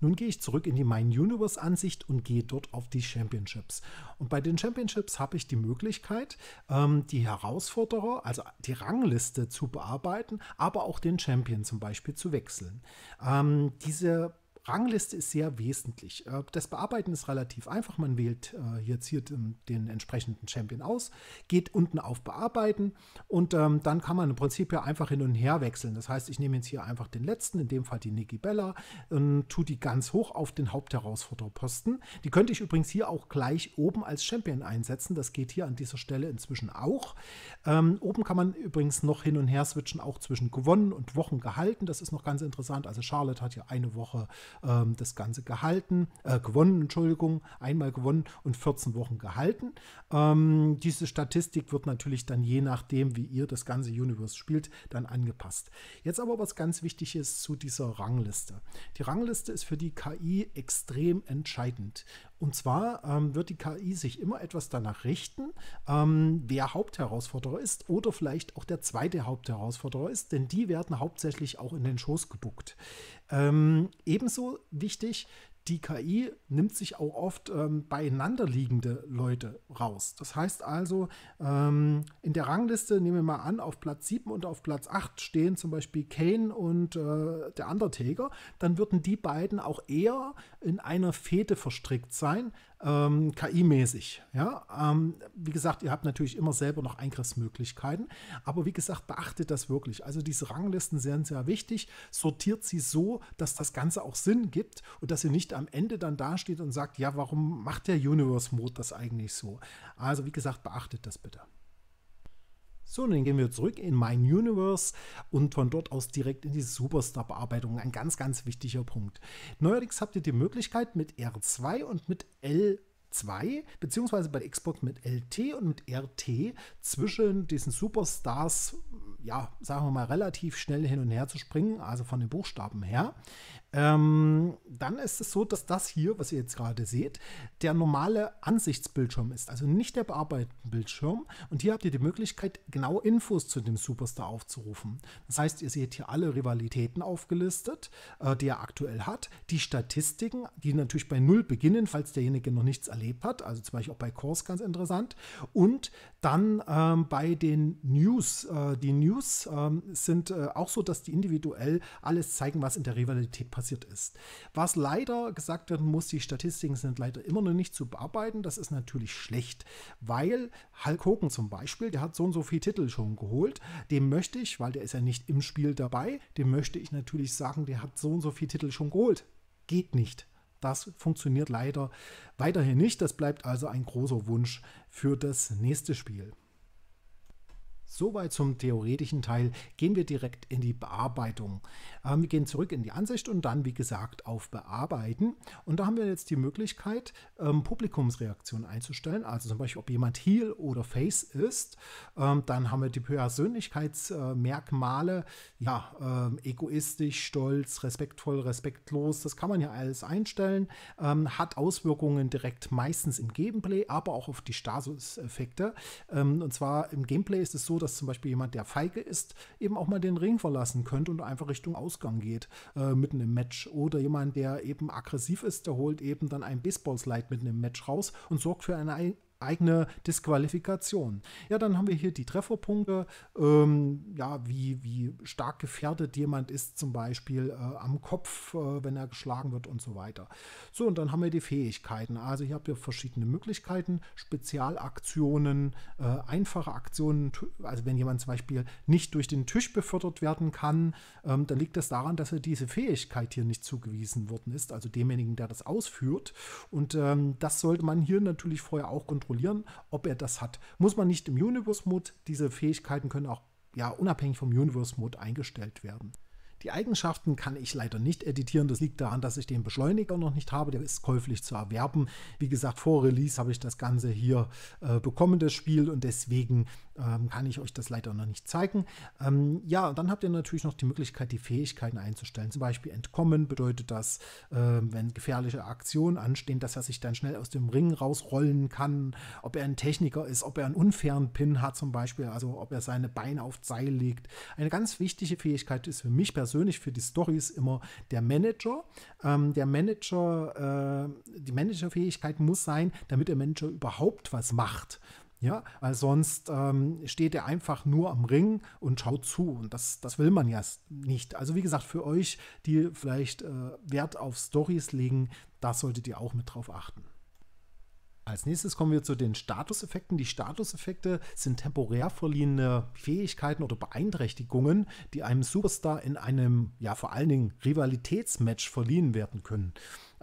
Nun gehe ich zurück in die Mine Universe Ansicht und gehe dort auf die Championships. Und bei den Championships habe ich die Möglichkeit, ähm, die Herausforderer, also die Rangliste zu bearbeiten, aber auch den Champion zum Beispiel zu wechseln. Ähm, diese Rangliste ist sehr wesentlich. Äh, das Bearbeiten ist relativ einfach. Man wählt jetzt äh, hier ähm, den entsprechenden Champion aus, geht unten auf Bearbeiten und ähm, dann kann man im Prinzip ja einfach hin und her wechseln. Das heißt, ich nehme jetzt hier einfach den letzten, in dem Fall die Nikki Bella, und tue die ganz hoch auf den Hauptherausfordererposten. Die könnte ich übrigens hier auch gleich oben als Champion einsetzen. Das geht hier an dieser Stelle inzwischen auch. Ähm, oben kann man übrigens noch hin und her switchen, auch zwischen gewonnen und Wochen gehalten. Das ist noch ganz interessant. Also Charlotte hat ja eine Woche ähm, das Ganze gehalten, äh, gewonnen, Entschuldigung, einmal gewonnen und 14 Wochen gehalten. Ähm, diese Statistik wird natürlich dann je nachdem, wie ihr das ganze Universe spielt, dann angepasst. Jetzt aber was ganz wichtig ist zu dieser Rangliste. Die Rangliste ist für die KI extrem entscheidend, und zwar ähm, wird die KI sich immer etwas danach richten, ähm, wer Hauptherausforderer ist oder vielleicht auch der zweite Hauptherausforderer ist, denn die werden hauptsächlich auch in den Schoß gebuckt. Ähm, ebenso wichtig, die KI nimmt sich auch oft ähm, beieinanderliegende Leute raus. Das heißt also, ähm, in der Rangliste nehmen wir mal an, auf Platz 7 und auf Platz 8 stehen zum Beispiel Kane und äh, der Undertaker, dann würden die beiden auch eher in einer Fete verstrickt sein, ähm, KI-mäßig. Ja? Ähm, wie gesagt, ihr habt natürlich immer selber noch Eingriffsmöglichkeiten, aber wie gesagt, beachtet das wirklich. Also diese Ranglisten sind sehr wichtig, sortiert sie so, dass das Ganze auch Sinn gibt und dass ihr nicht am Ende dann dasteht und sagt, ja, warum macht der Universe Mode das eigentlich so? Also wie gesagt, beachtet das bitte. So, und dann gehen wir zurück in mein Universe und von dort aus direkt in die Superstar-Bearbeitung. Ein ganz, ganz wichtiger Punkt. Neuerdings habt ihr die Möglichkeit mit R2 und mit L 2, beziehungsweise bei Xbox mit LT und mit RT zwischen diesen Superstars, ja, sagen wir mal, relativ schnell hin und her zu springen, also von den Buchstaben her. Ähm, dann ist es so, dass das hier, was ihr jetzt gerade seht, der normale Ansichtsbildschirm ist, also nicht der bearbeiteten Bildschirm. Und hier habt ihr die Möglichkeit, genau Infos zu dem Superstar aufzurufen. Das heißt, ihr seht hier alle Rivalitäten aufgelistet, äh, die er aktuell hat, die Statistiken, die natürlich bei Null beginnen, falls derjenige noch nichts erlebt hat, also zum Beispiel auch bei Kurs ganz interessant. Und dann ähm, bei den News. Äh, die News ähm, äh, sind auch so, dass die individuell alles zeigen, was in der Rivalität passiert passiert ist. Was leider gesagt werden muss, die Statistiken sind leider immer noch nicht zu bearbeiten. Das ist natürlich schlecht, weil Hulk Hogan zum Beispiel, der hat so und so viele Titel schon geholt. Dem möchte ich, weil der ist ja nicht im Spiel dabei, dem möchte ich natürlich sagen, der hat so und so viele Titel schon geholt. Geht nicht. Das funktioniert leider weiterhin nicht. Das bleibt also ein großer Wunsch für das nächste Spiel. Soweit zum theoretischen Teil. Gehen wir direkt in die Bearbeitung. Ähm, wir gehen zurück in die Ansicht und dann, wie gesagt, auf Bearbeiten. Und da haben wir jetzt die Möglichkeit, ähm, Publikumsreaktionen einzustellen. Also zum Beispiel, ob jemand Heel oder Face ist. Ähm, dann haben wir die Persönlichkeitsmerkmale. Äh, ja, äh, egoistisch, stolz, respektvoll, respektlos. Das kann man ja alles einstellen. Ähm, hat Auswirkungen direkt meistens im Gameplay, aber auch auf die Statuseffekte. Ähm, und zwar im Gameplay ist es so, dass zum Beispiel jemand, der feige ist, eben auch mal den Ring verlassen könnte und einfach Richtung Ausgang geht, äh, mitten im Match. Oder jemand, der eben aggressiv ist, der holt eben dann ein Baseball-Slide mitten im Match raus und sorgt für eine eigene Disqualifikation. Ja, dann haben wir hier die Trefferpunkte, ähm, ja, wie, wie stark gefährdet jemand ist, zum Beispiel äh, am Kopf, äh, wenn er geschlagen wird und so weiter. So, und dann haben wir die Fähigkeiten. Also hier habt ihr verschiedene Möglichkeiten, Spezialaktionen, äh, einfache Aktionen, also wenn jemand zum Beispiel nicht durch den Tisch befördert werden kann, ähm, dann liegt das daran, dass er diese Fähigkeit hier nicht zugewiesen worden ist, also demjenigen, der das ausführt. Und ähm, das sollte man hier natürlich vorher auch kontrollieren kontrollieren, ob er das hat. Muss man nicht im Universe-Mode, diese Fähigkeiten können auch ja, unabhängig vom Universe-Mode eingestellt werden. Die Eigenschaften kann ich leider nicht editieren. Das liegt daran, dass ich den Beschleuniger noch nicht habe. Der ist käuflich zu erwerben. Wie gesagt, vor Release habe ich das Ganze hier äh, bekommen, das Spiel. Und deswegen ähm, kann ich euch das leider noch nicht zeigen. Ähm, ja, dann habt ihr natürlich noch die Möglichkeit, die Fähigkeiten einzustellen. Zum Beispiel Entkommen bedeutet das, äh, wenn gefährliche Aktionen anstehen, dass er sich dann schnell aus dem Ring rausrollen kann. Ob er ein Techniker ist, ob er einen unfairen Pin hat zum Beispiel, also ob er seine Beine auf Seil legt. Eine ganz wichtige Fähigkeit ist für mich persönlich, für die Stories immer der Manager. Ähm, der Manager, äh, die Managerfähigkeit muss sein, damit der Manager überhaupt was macht. Ja, weil sonst ähm, steht er einfach nur am Ring und schaut zu. Und das, das will man ja nicht. Also wie gesagt, für euch, die vielleicht äh, Wert auf Stories legen, das solltet ihr auch mit drauf achten. Als nächstes kommen wir zu den Statuseffekten. Die Statuseffekte sind temporär verliehene Fähigkeiten oder Beeinträchtigungen, die einem Superstar in einem, ja vor allen Dingen Rivalitätsmatch verliehen werden können.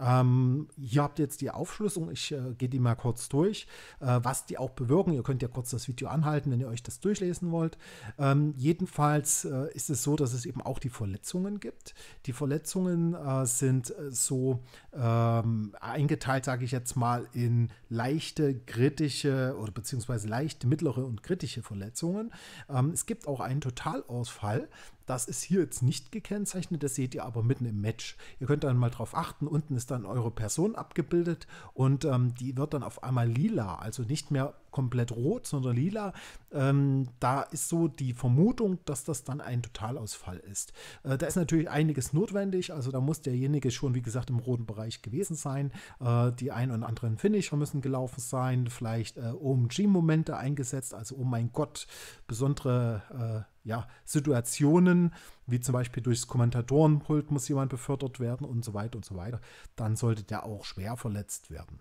Ähm, hier habt ihr jetzt die Aufschlüsselung. Ich äh, gehe die mal kurz durch, äh, was die auch bewirken. Ihr könnt ja kurz das Video anhalten, wenn ihr euch das durchlesen wollt. Ähm, jedenfalls äh, ist es so, dass es eben auch die Verletzungen gibt. Die Verletzungen äh, sind äh, so ähm, eingeteilt, sage ich jetzt mal, in leichte, kritische oder beziehungsweise leichte, mittlere und kritische Verletzungen. Ähm, es gibt auch einen Totalausfall. Das ist hier jetzt nicht gekennzeichnet, das seht ihr aber mitten im Match. Ihr könnt dann mal drauf achten, unten ist dann eure Person abgebildet und ähm, die wird dann auf einmal lila, also nicht mehr komplett rot, sondern lila. Ähm, da ist so die Vermutung, dass das dann ein Totalausfall ist. Äh, da ist natürlich einiges notwendig, also da muss derjenige schon, wie gesagt, im roten Bereich gewesen sein. Äh, die ein und anderen Finisher müssen gelaufen sein, vielleicht äh, OMG-Momente eingesetzt, also oh mein Gott, besondere äh, ja, Situationen, wie zum Beispiel durchs Kommentatorenpult muss jemand befördert werden und so weiter und so weiter. Dann sollte der auch schwer verletzt werden.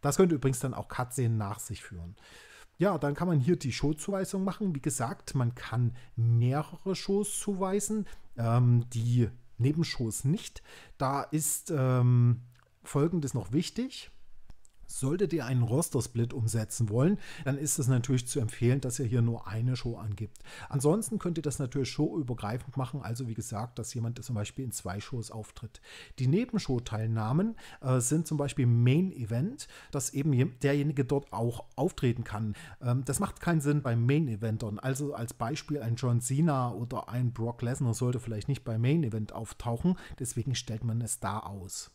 Das könnte übrigens dann auch Cutscene nach sich führen. Ja, dann kann man hier die Showzuweisung machen. Wie gesagt, man kann mehrere Shows zuweisen, ähm, die Nebenshows nicht. Da ist ähm, Folgendes noch wichtig. Solltet ihr einen Roster-Split umsetzen wollen, dann ist es natürlich zu empfehlen, dass ihr hier nur eine Show angibt. Ansonsten könnt ihr das natürlich showübergreifend machen, also wie gesagt, dass jemand zum Beispiel in zwei Shows auftritt. Die Nebenshow-Teilnahmen äh, sind zum Beispiel Main Event, dass eben derjenige dort auch auftreten kann. Ähm, das macht keinen Sinn bei Main Eventern. Also als Beispiel ein John Cena oder ein Brock Lesnar sollte vielleicht nicht bei Main Event auftauchen, deswegen stellt man es da aus.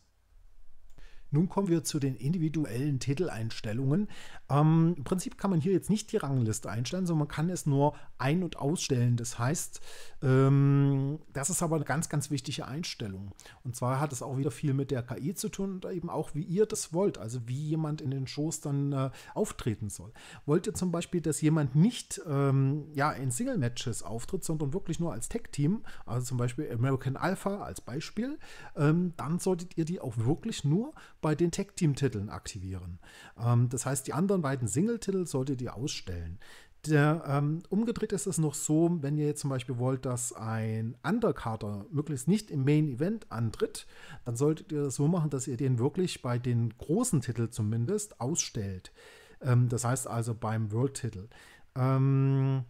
Nun kommen wir zu den individuellen Titeleinstellungen. Ähm, Im Prinzip kann man hier jetzt nicht die Rangliste einstellen, sondern man kann es nur ein- und ausstellen. Das heißt, ähm, das ist aber eine ganz, ganz wichtige Einstellung. Und zwar hat es auch wieder viel mit der KI zu tun und eben auch, wie ihr das wollt, also wie jemand in den Shows dann äh, auftreten soll. Wollt ihr zum Beispiel, dass jemand nicht ähm, ja, in Single-Matches auftritt, sondern wirklich nur als Tech-Team, also zum Beispiel American Alpha als Beispiel, ähm, dann solltet ihr die auch wirklich nur bei den Tech-Team-Titeln aktivieren. Ähm, das heißt, die anderen beiden Single-Titel solltet ihr ausstellen. Der, ähm, umgedreht ist es noch so, wenn ihr jetzt zum Beispiel wollt, dass ein Undercarder möglichst nicht im Main Event antritt, dann solltet ihr das so machen, dass ihr den wirklich bei den großen Titeln zumindest ausstellt. Ähm, das heißt also beim World-Titel. Ähm,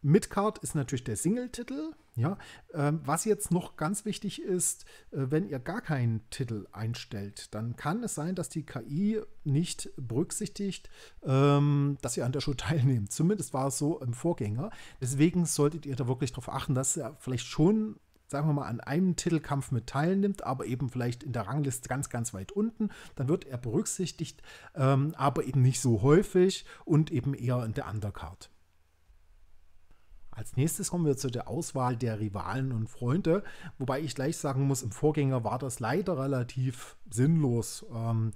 Midcard ist natürlich der Single-Titel, ja, ähm, was jetzt noch ganz wichtig ist, äh, wenn ihr gar keinen Titel einstellt, dann kann es sein, dass die KI nicht berücksichtigt, ähm, dass ihr an der Show teilnehmt. Zumindest war es so im Vorgänger. Deswegen solltet ihr da wirklich darauf achten, dass ihr vielleicht schon sagen wir mal, an einem Titelkampf mit teilnimmt, aber eben vielleicht in der Rangliste ganz, ganz weit unten, dann wird er berücksichtigt, ähm, aber eben nicht so häufig und eben eher in der Undercard. Als nächstes kommen wir zu der Auswahl der Rivalen und Freunde, wobei ich gleich sagen muss, im Vorgänger war das leider relativ sinnlos. Ähm,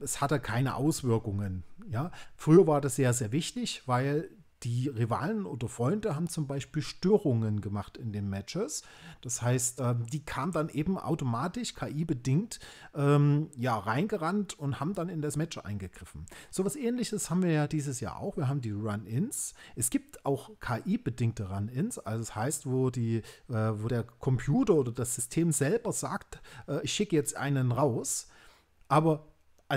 es hatte keine Auswirkungen. Ja? Früher war das sehr, sehr wichtig, weil die Rivalen oder Freunde haben zum Beispiel Störungen gemacht in den Matches. Das heißt, ähm, die kamen dann eben automatisch, KI-bedingt, ähm, ja, reingerannt und haben dann in das Match eingegriffen. So was ähnliches haben wir ja dieses Jahr auch. Wir haben die Run-Ins. Es gibt auch KI-bedingte Run-Ins, also das heißt, wo, die, äh, wo der Computer oder das System selber sagt, äh, ich schicke jetzt einen raus. Aber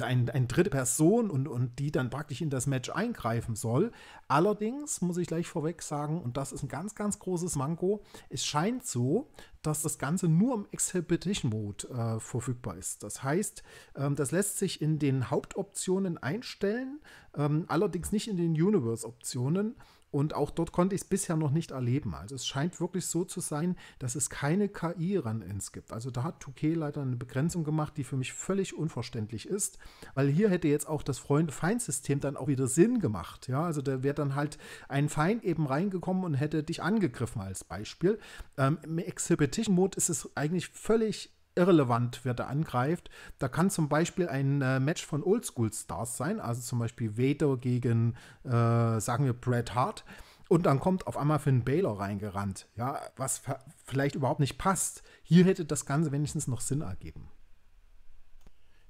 also eine ein dritte Person und, und die dann praktisch in das Match eingreifen soll. Allerdings muss ich gleich vorweg sagen, und das ist ein ganz, ganz großes Manko, es scheint so, dass das Ganze nur im Exhibition Mode äh, verfügbar ist. Das heißt, ähm, das lässt sich in den Hauptoptionen einstellen, ähm, allerdings nicht in den Universe-Optionen. Und auch dort konnte ich es bisher noch nicht erleben. Also es scheint wirklich so zu sein, dass es keine KI-Run-Ins gibt. Also da hat Touquet leider eine Begrenzung gemacht, die für mich völlig unverständlich ist, weil hier hätte jetzt auch das Freunde-Feind-System dann auch wieder Sinn gemacht. Ja, also da wäre dann halt ein Feind eben reingekommen und hätte dich angegriffen als Beispiel. Ähm, Im Exhibition-Mode ist es eigentlich völlig irrelevant wer da angreift. Da kann zum Beispiel ein äh, Match von Oldschool-Stars sein, also zum Beispiel Vader gegen, äh, sagen wir, Bret Hart. Und dann kommt auf einmal Finn Baylor reingerannt, ja, was vielleicht überhaupt nicht passt. Hier hätte das Ganze wenigstens noch Sinn ergeben.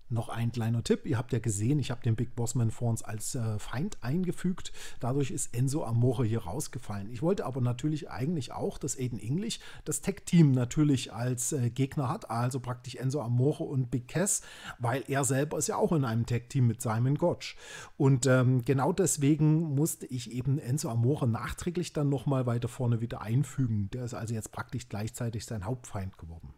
Noch ein kleiner Tipp, ihr habt ja gesehen, ich habe den Big Bossman vor uns als äh, Feind eingefügt. Dadurch ist Enzo Amore hier rausgefallen. Ich wollte aber natürlich eigentlich auch, dass Aiden English das Tech-Team natürlich als äh, Gegner hat, also praktisch Enzo Amore und Big Cass, weil er selber ist ja auch in einem Tech-Team mit Simon Gotch. Und ähm, genau deswegen musste ich eben Enzo Amore nachträglich dann nochmal weiter vorne wieder einfügen. Der ist also jetzt praktisch gleichzeitig sein Hauptfeind geworden.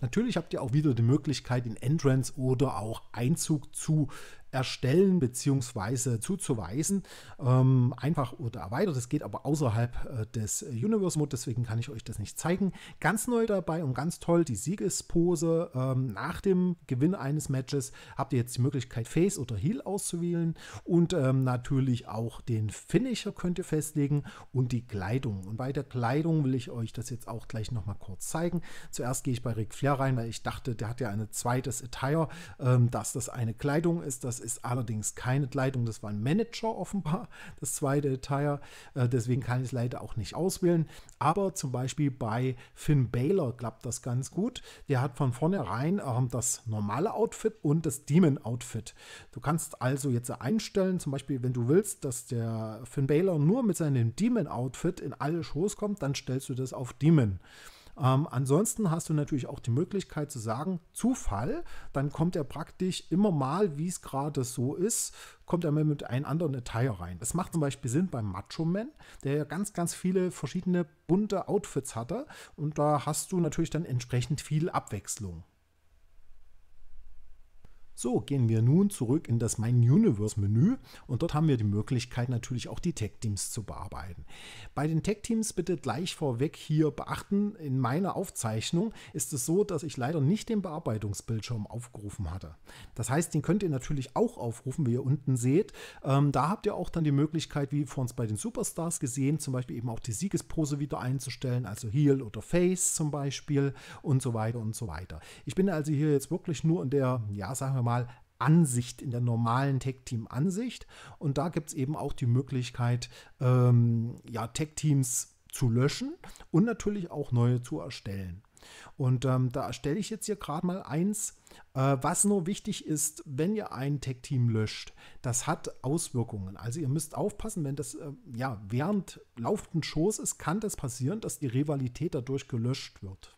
Natürlich habt ihr auch wieder die Möglichkeit, den Entrance oder auch Einzug zu erstellen bzw. zuzuweisen. Ähm, einfach oder erweitert. Das geht aber außerhalb äh, des Universe Mode, deswegen kann ich euch das nicht zeigen. Ganz neu dabei und ganz toll die Siegespose. Ähm, nach dem Gewinn eines Matches habt ihr jetzt die Möglichkeit, Face oder Heal auszuwählen und ähm, natürlich auch den Finisher könnt ihr festlegen und die Kleidung. Und bei der Kleidung will ich euch das jetzt auch gleich nochmal kurz zeigen. Zuerst gehe ich bei Rick Flair rein, weil ich dachte, der hat ja ein zweites Attire, ähm, dass das eine Kleidung ist, das ist allerdings keine Leitung, das war ein Manager offenbar, das zweite Teil. Äh, deswegen kann ich es leider auch nicht auswählen. Aber zum Beispiel bei Finn Baylor klappt das ganz gut. Der hat von vornherein ähm, das normale Outfit und das Demon Outfit. Du kannst also jetzt einstellen, zum Beispiel, wenn du willst, dass der Finn Baylor nur mit seinem Demon Outfit in alle Shows kommt, dann stellst du das auf Demon. Ähm, ansonsten hast du natürlich auch die Möglichkeit zu sagen, Zufall, dann kommt er praktisch immer mal, wie es gerade so ist, kommt er mit einem anderen Attire rein. Das macht zum Beispiel Sinn beim Macho Man, der ja ganz, ganz viele verschiedene bunte Outfits hatte und da hast du natürlich dann entsprechend viel Abwechslung. So, gehen wir nun zurück in das Mein Universe Menü und dort haben wir die Möglichkeit natürlich auch die Tech Teams zu bearbeiten. Bei den Tech Teams bitte gleich vorweg hier beachten, in meiner Aufzeichnung ist es so, dass ich leider nicht den Bearbeitungsbildschirm aufgerufen hatte. Das heißt, den könnt ihr natürlich auch aufrufen, wie ihr unten seht. Ähm, da habt ihr auch dann die Möglichkeit, wie vor uns bei den Superstars gesehen, zum Beispiel eben auch die Siegespose wieder einzustellen, also Heel oder Face zum Beispiel und so weiter und so weiter. Ich bin also hier jetzt wirklich nur in der, ja, sagen wir mal, mal, Ansicht, in der normalen Tech-Team-Ansicht. Und da gibt es eben auch die Möglichkeit, ähm, ja, Tech-Teams zu löschen und natürlich auch neue zu erstellen. Und ähm, da erstelle ich jetzt hier gerade mal eins, äh, was nur wichtig ist, wenn ihr ein Tech-Team löscht. Das hat Auswirkungen. Also ihr müsst aufpassen, wenn das äh, ja während laufenden Shows ist, kann das passieren, dass die Rivalität dadurch gelöscht wird.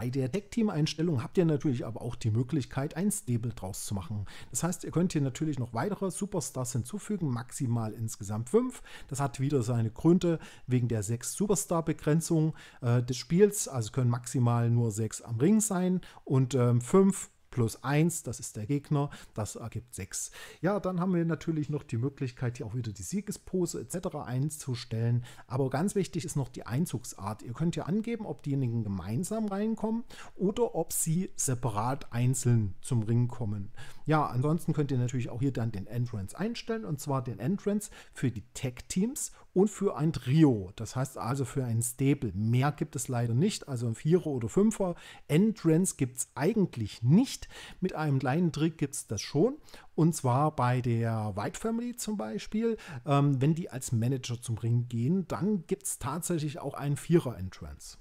Bei der Deckteam-Einstellung habt ihr natürlich aber auch die Möglichkeit, ein Stable draus zu machen. Das heißt, ihr könnt hier natürlich noch weitere Superstars hinzufügen, maximal insgesamt fünf. Das hat wieder seine Gründe wegen der sechs Superstar-Begrenzung äh, des Spiels. Also können maximal nur sechs am Ring sein und ähm, fünf plus 1, das ist der Gegner, das ergibt 6. Ja, dann haben wir natürlich noch die Möglichkeit, hier auch wieder die Siegespose etc. einzustellen. Aber ganz wichtig ist noch die Einzugsart. Ihr könnt hier angeben, ob diejenigen gemeinsam reinkommen oder ob sie separat einzeln zum Ring kommen. Ja, ansonsten könnt ihr natürlich auch hier dann den Entrance einstellen und zwar den Entrance für die Tech-Teams und für ein Trio. Das heißt also für ein Stable. Mehr gibt es leider nicht. Also ein Vierer oder Fünfer Entrance gibt es eigentlich nicht nicht. Mit einem kleinen Trick gibt es das schon. Und zwar bei der White Family zum Beispiel. Ähm, wenn die als Manager zum Ring gehen, dann gibt es tatsächlich auch einen Vierer-Entrance.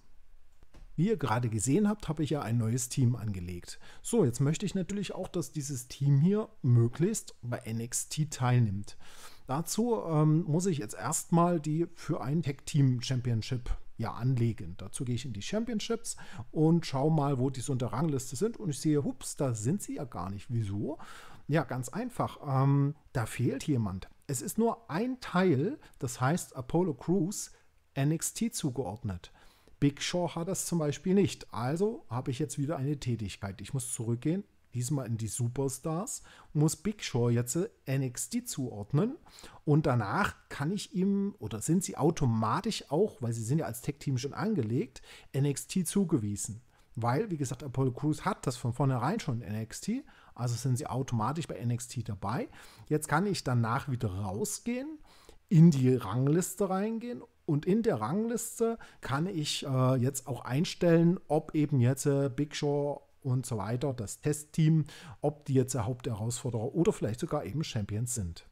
Wie ihr gerade gesehen habt, habe ich ja ein neues Team angelegt. So, jetzt möchte ich natürlich auch, dass dieses Team hier möglichst bei NXT teilnimmt. Dazu ähm, muss ich jetzt erstmal die für ein Tech Team Championship ja anlegen. Dazu gehe ich in die Championships und schaue mal, wo die so in der Rangliste sind. Und ich sehe, hups, da sind sie ja gar nicht. Wieso? Ja, ganz einfach. Ähm, da fehlt jemand. Es ist nur ein Teil, das heißt Apollo Crews NXT zugeordnet. Big Show hat das zum Beispiel nicht. Also habe ich jetzt wieder eine Tätigkeit. Ich muss zurückgehen diesmal in die Superstars, muss Big Show jetzt NXT zuordnen. Und danach kann ich ihm oder sind sie automatisch auch, weil sie sind ja als Tech-Team schon angelegt, NXT zugewiesen. Weil, wie gesagt, Apollo Crews hat das von vornherein schon NXT, also sind sie automatisch bei NXT dabei. Jetzt kann ich danach wieder rausgehen, in die Rangliste reingehen und in der Rangliste kann ich äh, jetzt auch einstellen, ob eben jetzt äh, Big Show und so weiter, das Testteam, ob die jetzt der Hauptherausforderer oder vielleicht sogar eben Champions sind.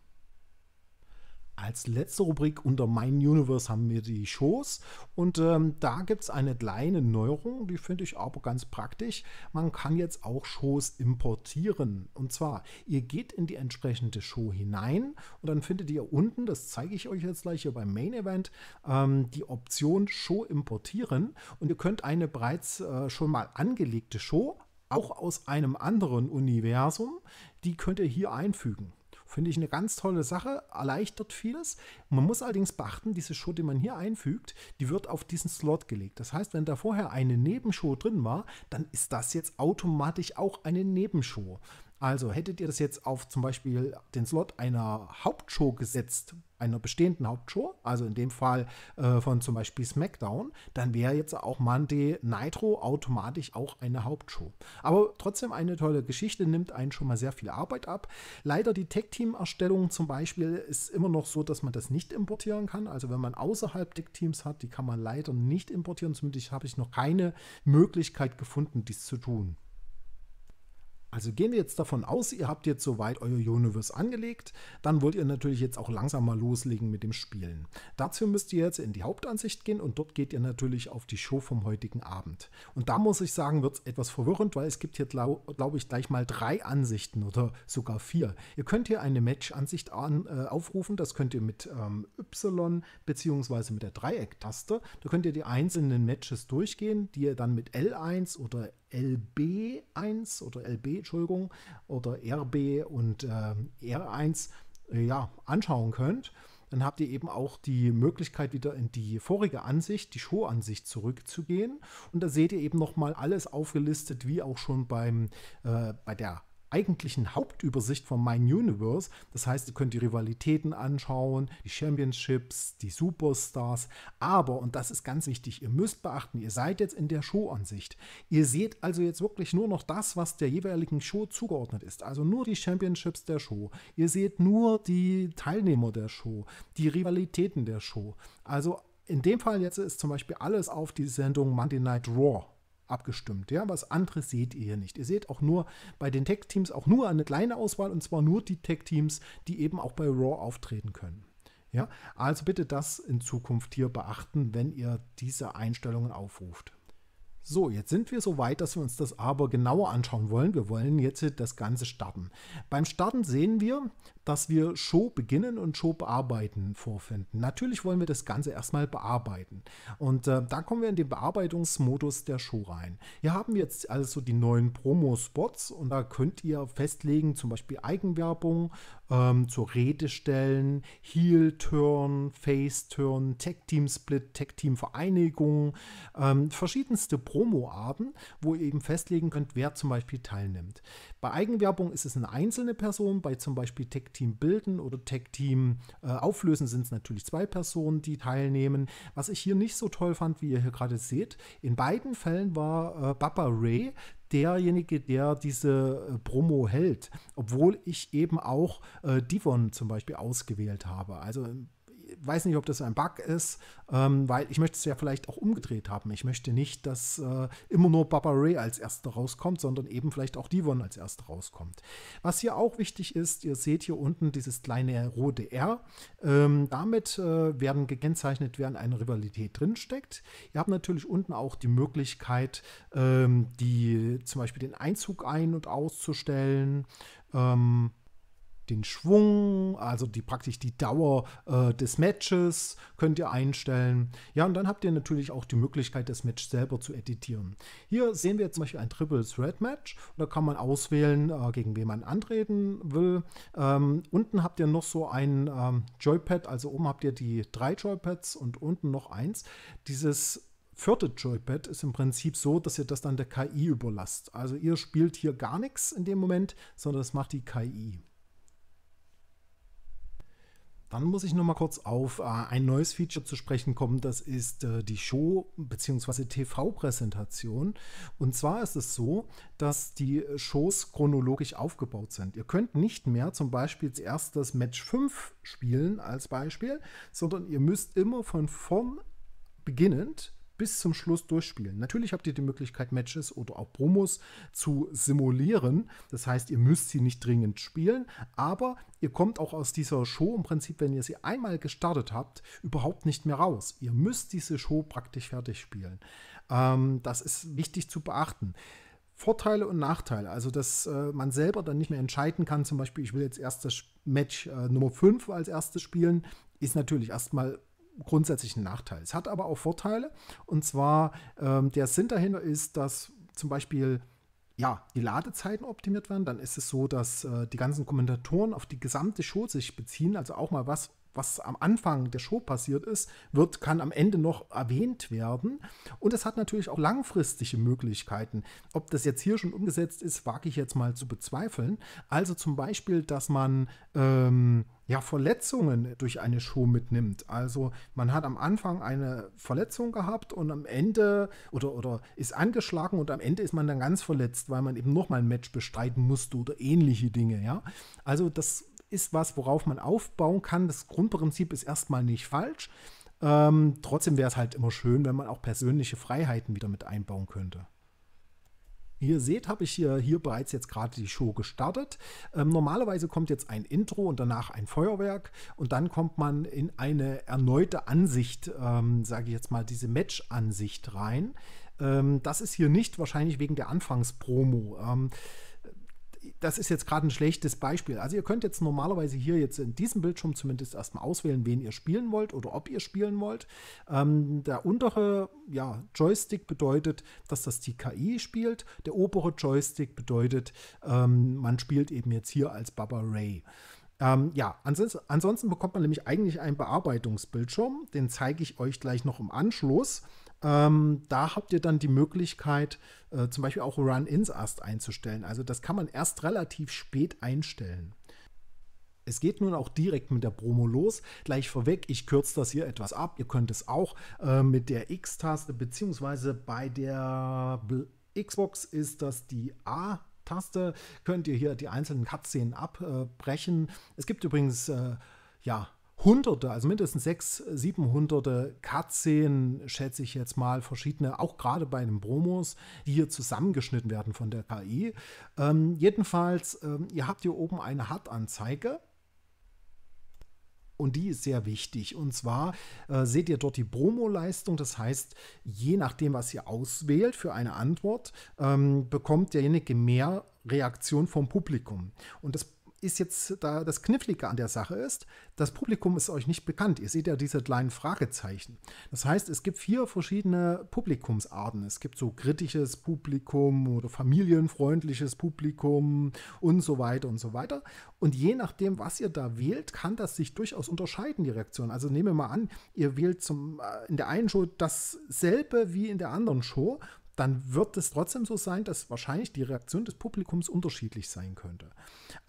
Als letzte Rubrik unter Mein Universe haben wir die Shows und ähm, da gibt es eine kleine Neuerung, die finde ich aber ganz praktisch. Man kann jetzt auch Shows importieren und zwar, ihr geht in die entsprechende Show hinein und dann findet ihr unten, das zeige ich euch jetzt gleich hier beim Main Event, ähm, die Option Show importieren und ihr könnt eine bereits äh, schon mal angelegte Show auch aus einem anderen Universum, die könnt ihr hier einfügen. Finde ich eine ganz tolle Sache, erleichtert vieles. Man muss allerdings beachten, diese Show, die man hier einfügt, die wird auf diesen Slot gelegt. Das heißt, wenn da vorher eine Nebenshow drin war, dann ist das jetzt automatisch auch eine Nebenshow. Also hättet ihr das jetzt auf zum Beispiel den Slot einer Hauptshow gesetzt, einer bestehenden Hauptshow, also in dem Fall äh, von zum Beispiel SmackDown, dann wäre jetzt auch Monday Nitro automatisch auch eine Hauptshow. Aber trotzdem eine tolle Geschichte, nimmt einen schon mal sehr viel Arbeit ab. Leider die Tech-Team-Erstellung zum Beispiel ist immer noch so, dass man das nicht importieren kann. Also wenn man außerhalb Tech-Teams hat, die kann man leider nicht importieren. Zumindest habe ich noch keine Möglichkeit gefunden, dies zu tun. Also gehen wir jetzt davon aus, ihr habt jetzt soweit euer Universe angelegt, dann wollt ihr natürlich jetzt auch langsam mal loslegen mit dem Spielen. Dazu müsst ihr jetzt in die Hauptansicht gehen und dort geht ihr natürlich auf die Show vom heutigen Abend. Und da muss ich sagen, wird es etwas verwirrend, weil es gibt hier, glaube glaub ich, gleich mal drei Ansichten oder sogar vier. Ihr könnt hier eine Match-Ansicht äh, aufrufen, das könnt ihr mit ähm, Y bzw. mit der Dreieck-Taste. Da könnt ihr die einzelnen Matches durchgehen, die ihr dann mit L1 oder LB1 oder LB, Entschuldigung, oder RB und äh, R1 äh, ja, anschauen könnt, dann habt ihr eben auch die Möglichkeit, wieder in die vorige Ansicht, die Show-Ansicht zurückzugehen. Und da seht ihr eben nochmal alles aufgelistet, wie auch schon beim, äh, bei der eigentlichen Hauptübersicht von Mein Universe. Das heißt, ihr könnt die Rivalitäten anschauen, die Championships, die Superstars. Aber, und das ist ganz wichtig, ihr müsst beachten, ihr seid jetzt in der Show-Ansicht. Ihr seht also jetzt wirklich nur noch das, was der jeweiligen Show zugeordnet ist. Also nur die Championships der Show. Ihr seht nur die Teilnehmer der Show, die Rivalitäten der Show. Also in dem Fall jetzt ist zum Beispiel alles auf die Sendung Monday Night Raw abgestimmt. Ja? Was anderes seht ihr hier nicht. Ihr seht auch nur bei den Tech-Teams auch nur eine kleine Auswahl und zwar nur die Tech-Teams, die eben auch bei Raw auftreten können. Ja? Also bitte das in Zukunft hier beachten, wenn ihr diese Einstellungen aufruft. So, jetzt sind wir so weit, dass wir uns das aber genauer anschauen wollen. Wir wollen jetzt das Ganze starten. Beim Starten sehen wir, dass wir Show beginnen und Show bearbeiten vorfinden. Natürlich wollen wir das Ganze erstmal bearbeiten. Und äh, da kommen wir in den Bearbeitungsmodus der Show rein. Hier haben wir jetzt also die neuen Promo-Spots und da könnt ihr festlegen, zum Beispiel Eigenwerbung, ähm, zur Rede stellen, Heel-Turn, turn tech team split tech Tag-Team-Vereinigung, ähm, verschiedenste Promo-Arten, wo ihr eben festlegen könnt, wer zum Beispiel teilnimmt. Bei Eigenwerbung ist es eine einzelne Person, bei zum Beispiel Tech Team Bilden oder Tech Team äh, Auflösen sind es natürlich zwei Personen, die teilnehmen. Was ich hier nicht so toll fand, wie ihr hier gerade seht, in beiden Fällen war äh, Baba Ray derjenige, der diese äh, Promo hält, obwohl ich eben auch äh, Divon zum Beispiel ausgewählt habe. Also weiß nicht, ob das ein Bug ist, ähm, weil ich möchte es ja vielleicht auch umgedreht haben. Ich möchte nicht, dass äh, immer nur Baba Ray als Erster rauskommt, sondern eben vielleicht auch Divon als Erster rauskommt. Was hier auch wichtig ist, ihr seht hier unten dieses kleine rote R. Ähm, damit äh, werden gekennzeichnet, während eine Rivalität drinsteckt. Ihr habt natürlich unten auch die Möglichkeit, ähm, die zum Beispiel den Einzug ein- und auszustellen. Ähm, den Schwung, also die praktisch die Dauer äh, des Matches könnt ihr einstellen. Ja, und dann habt ihr natürlich auch die Möglichkeit, das Match selber zu editieren. Hier sehen wir jetzt zum Beispiel ein Triple Threat Match. Da kann man auswählen, äh, gegen wen man antreten will. Ähm, unten habt ihr noch so ein ähm, Joypad, also oben habt ihr die drei Joypads und unten noch eins. Dieses vierte Joypad ist im Prinzip so, dass ihr das dann der KI überlasst. Also ihr spielt hier gar nichts in dem Moment, sondern das macht die KI. Dann muss ich noch mal kurz auf äh, ein neues Feature zu sprechen kommen. Das ist äh, die Show- bzw. TV-Präsentation. Und zwar ist es so, dass die Shows chronologisch aufgebaut sind. Ihr könnt nicht mehr zum Beispiel zuerst das Match 5 spielen als Beispiel, sondern ihr müsst immer von vorn beginnend bis zum Schluss durchspielen. Natürlich habt ihr die Möglichkeit, Matches oder auch Promos zu simulieren. Das heißt, ihr müsst sie nicht dringend spielen, aber ihr kommt auch aus dieser Show im Prinzip, wenn ihr sie einmal gestartet habt, überhaupt nicht mehr raus. Ihr müsst diese Show praktisch fertig spielen. Ähm, das ist wichtig zu beachten. Vorteile und Nachteile. Also, dass äh, man selber dann nicht mehr entscheiden kann, zum Beispiel, ich will jetzt erst das Match äh, Nummer 5 als erstes spielen, ist natürlich erstmal grundsätzlichen Nachteil. Es hat aber auch Vorteile. Und zwar ähm, der Sinn dahinter ist, dass zum Beispiel ja, die Ladezeiten optimiert werden, dann ist es so, dass äh, die ganzen Kommentatoren auf die gesamte Show sich beziehen, also auch mal was was am Anfang der Show passiert ist, wird, kann am Ende noch erwähnt werden. Und es hat natürlich auch langfristige Möglichkeiten. Ob das jetzt hier schon umgesetzt ist, wage ich jetzt mal zu bezweifeln. Also zum Beispiel, dass man ähm, ja, Verletzungen durch eine Show mitnimmt. Also man hat am Anfang eine Verletzung gehabt und am Ende oder, oder ist angeschlagen und am Ende ist man dann ganz verletzt, weil man eben nochmal ein Match bestreiten musste oder ähnliche Dinge, ja. Also das ist was, worauf man aufbauen kann. Das Grundprinzip ist erstmal nicht falsch. Ähm, trotzdem wäre es halt immer schön, wenn man auch persönliche Freiheiten wieder mit einbauen könnte. Wie ihr seht, habe ich hier, hier bereits jetzt gerade die Show gestartet. Ähm, normalerweise kommt jetzt ein Intro und danach ein Feuerwerk und dann kommt man in eine erneute Ansicht, ähm, sage ich jetzt mal, diese Match-Ansicht rein. Ähm, das ist hier nicht, wahrscheinlich wegen der Anfangspromo. Ähm, das ist jetzt gerade ein schlechtes Beispiel. Also ihr könnt jetzt normalerweise hier jetzt in diesem Bildschirm zumindest erstmal auswählen, wen ihr spielen wollt oder ob ihr spielen wollt. Ähm, der untere ja, Joystick bedeutet, dass das die KI spielt. Der obere Joystick bedeutet, ähm, man spielt eben jetzt hier als Baba Ray. Ähm, ja, ansonsten, ansonsten bekommt man nämlich eigentlich einen Bearbeitungsbildschirm. Den zeige ich euch gleich noch im Anschluss. Ähm, da habt ihr dann die Möglichkeit, äh, zum Beispiel auch Run-Ins ast einzustellen. Also das kann man erst relativ spät einstellen. Es geht nun auch direkt mit der Promo los. Gleich vorweg, ich kürze das hier etwas ab. Ihr könnt es auch äh, mit der X-Taste, beziehungsweise bei der Bl Xbox ist das die A. Taste könnt ihr hier die einzelnen Cutscenen abbrechen. Es gibt übrigens äh, ja hunderte, also mindestens sechs, siebenhunderte Cutscenen, schätze ich jetzt mal, verschiedene, auch gerade bei den Promos, die hier zusammengeschnitten werden von der KI. Ähm, jedenfalls, ähm, ihr habt hier oben eine HUD-Anzeige. Und die ist sehr wichtig. Und zwar äh, seht ihr dort die Promo-Leistung. Das heißt, je nachdem, was ihr auswählt für eine Antwort, ähm, bekommt derjenige mehr Reaktion vom Publikum. Und das ist jetzt da das Knifflige an der Sache ist, das Publikum ist euch nicht bekannt. Ihr seht ja diese kleinen Fragezeichen. Das heißt, es gibt vier verschiedene Publikumsarten. Es gibt so kritisches Publikum oder familienfreundliches Publikum und so weiter und so weiter. Und je nachdem, was ihr da wählt, kann das sich durchaus unterscheiden, die Reaktion. Also nehmen wir mal an, ihr wählt zum, äh, in der einen Show dasselbe wie in der anderen Show dann wird es trotzdem so sein, dass wahrscheinlich die Reaktion des Publikums unterschiedlich sein könnte.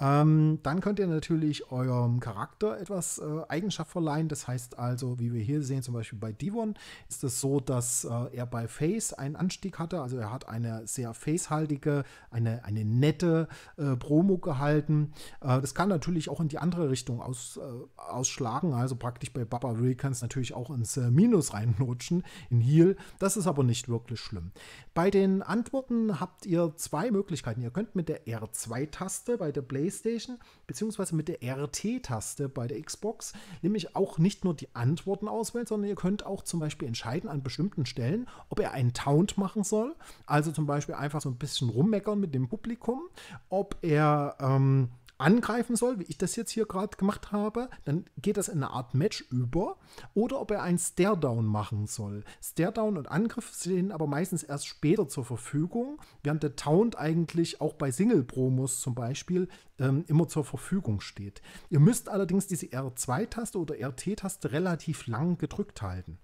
Ähm, dann könnt ihr natürlich eurem Charakter etwas äh, Eigenschaft verleihen. Das heißt also, wie wir hier sehen, zum Beispiel bei Devon ist es so, dass äh, er bei Face einen Anstieg hatte. Also er hat eine sehr facehaltige, eine, eine nette äh, Promo gehalten. Äh, das kann natürlich auch in die andere Richtung aus, äh, ausschlagen. Also praktisch bei Baba Will kann es natürlich auch ins äh, Minus reinrutschen, in Heal. Das ist aber nicht wirklich schlimm. Bei den Antworten habt ihr zwei Möglichkeiten. Ihr könnt mit der R2-Taste bei der PlayStation beziehungsweise mit der RT-Taste bei der Xbox nämlich auch nicht nur die Antworten auswählen, sondern ihr könnt auch zum Beispiel entscheiden an bestimmten Stellen, ob er einen Taunt machen soll. Also zum Beispiel einfach so ein bisschen rummeckern mit dem Publikum, ob er ähm, angreifen soll, wie ich das jetzt hier gerade gemacht habe, dann geht das in eine Art Match über. Oder ob er einen Stairdown machen soll. Stairdown und Angriff stehen aber meistens erst später zur Verfügung, während der Taunt eigentlich auch bei Single-Promos zum Beispiel ähm, immer zur Verfügung steht. Ihr müsst allerdings diese R2-Taste oder RT-Taste relativ lang gedrückt halten.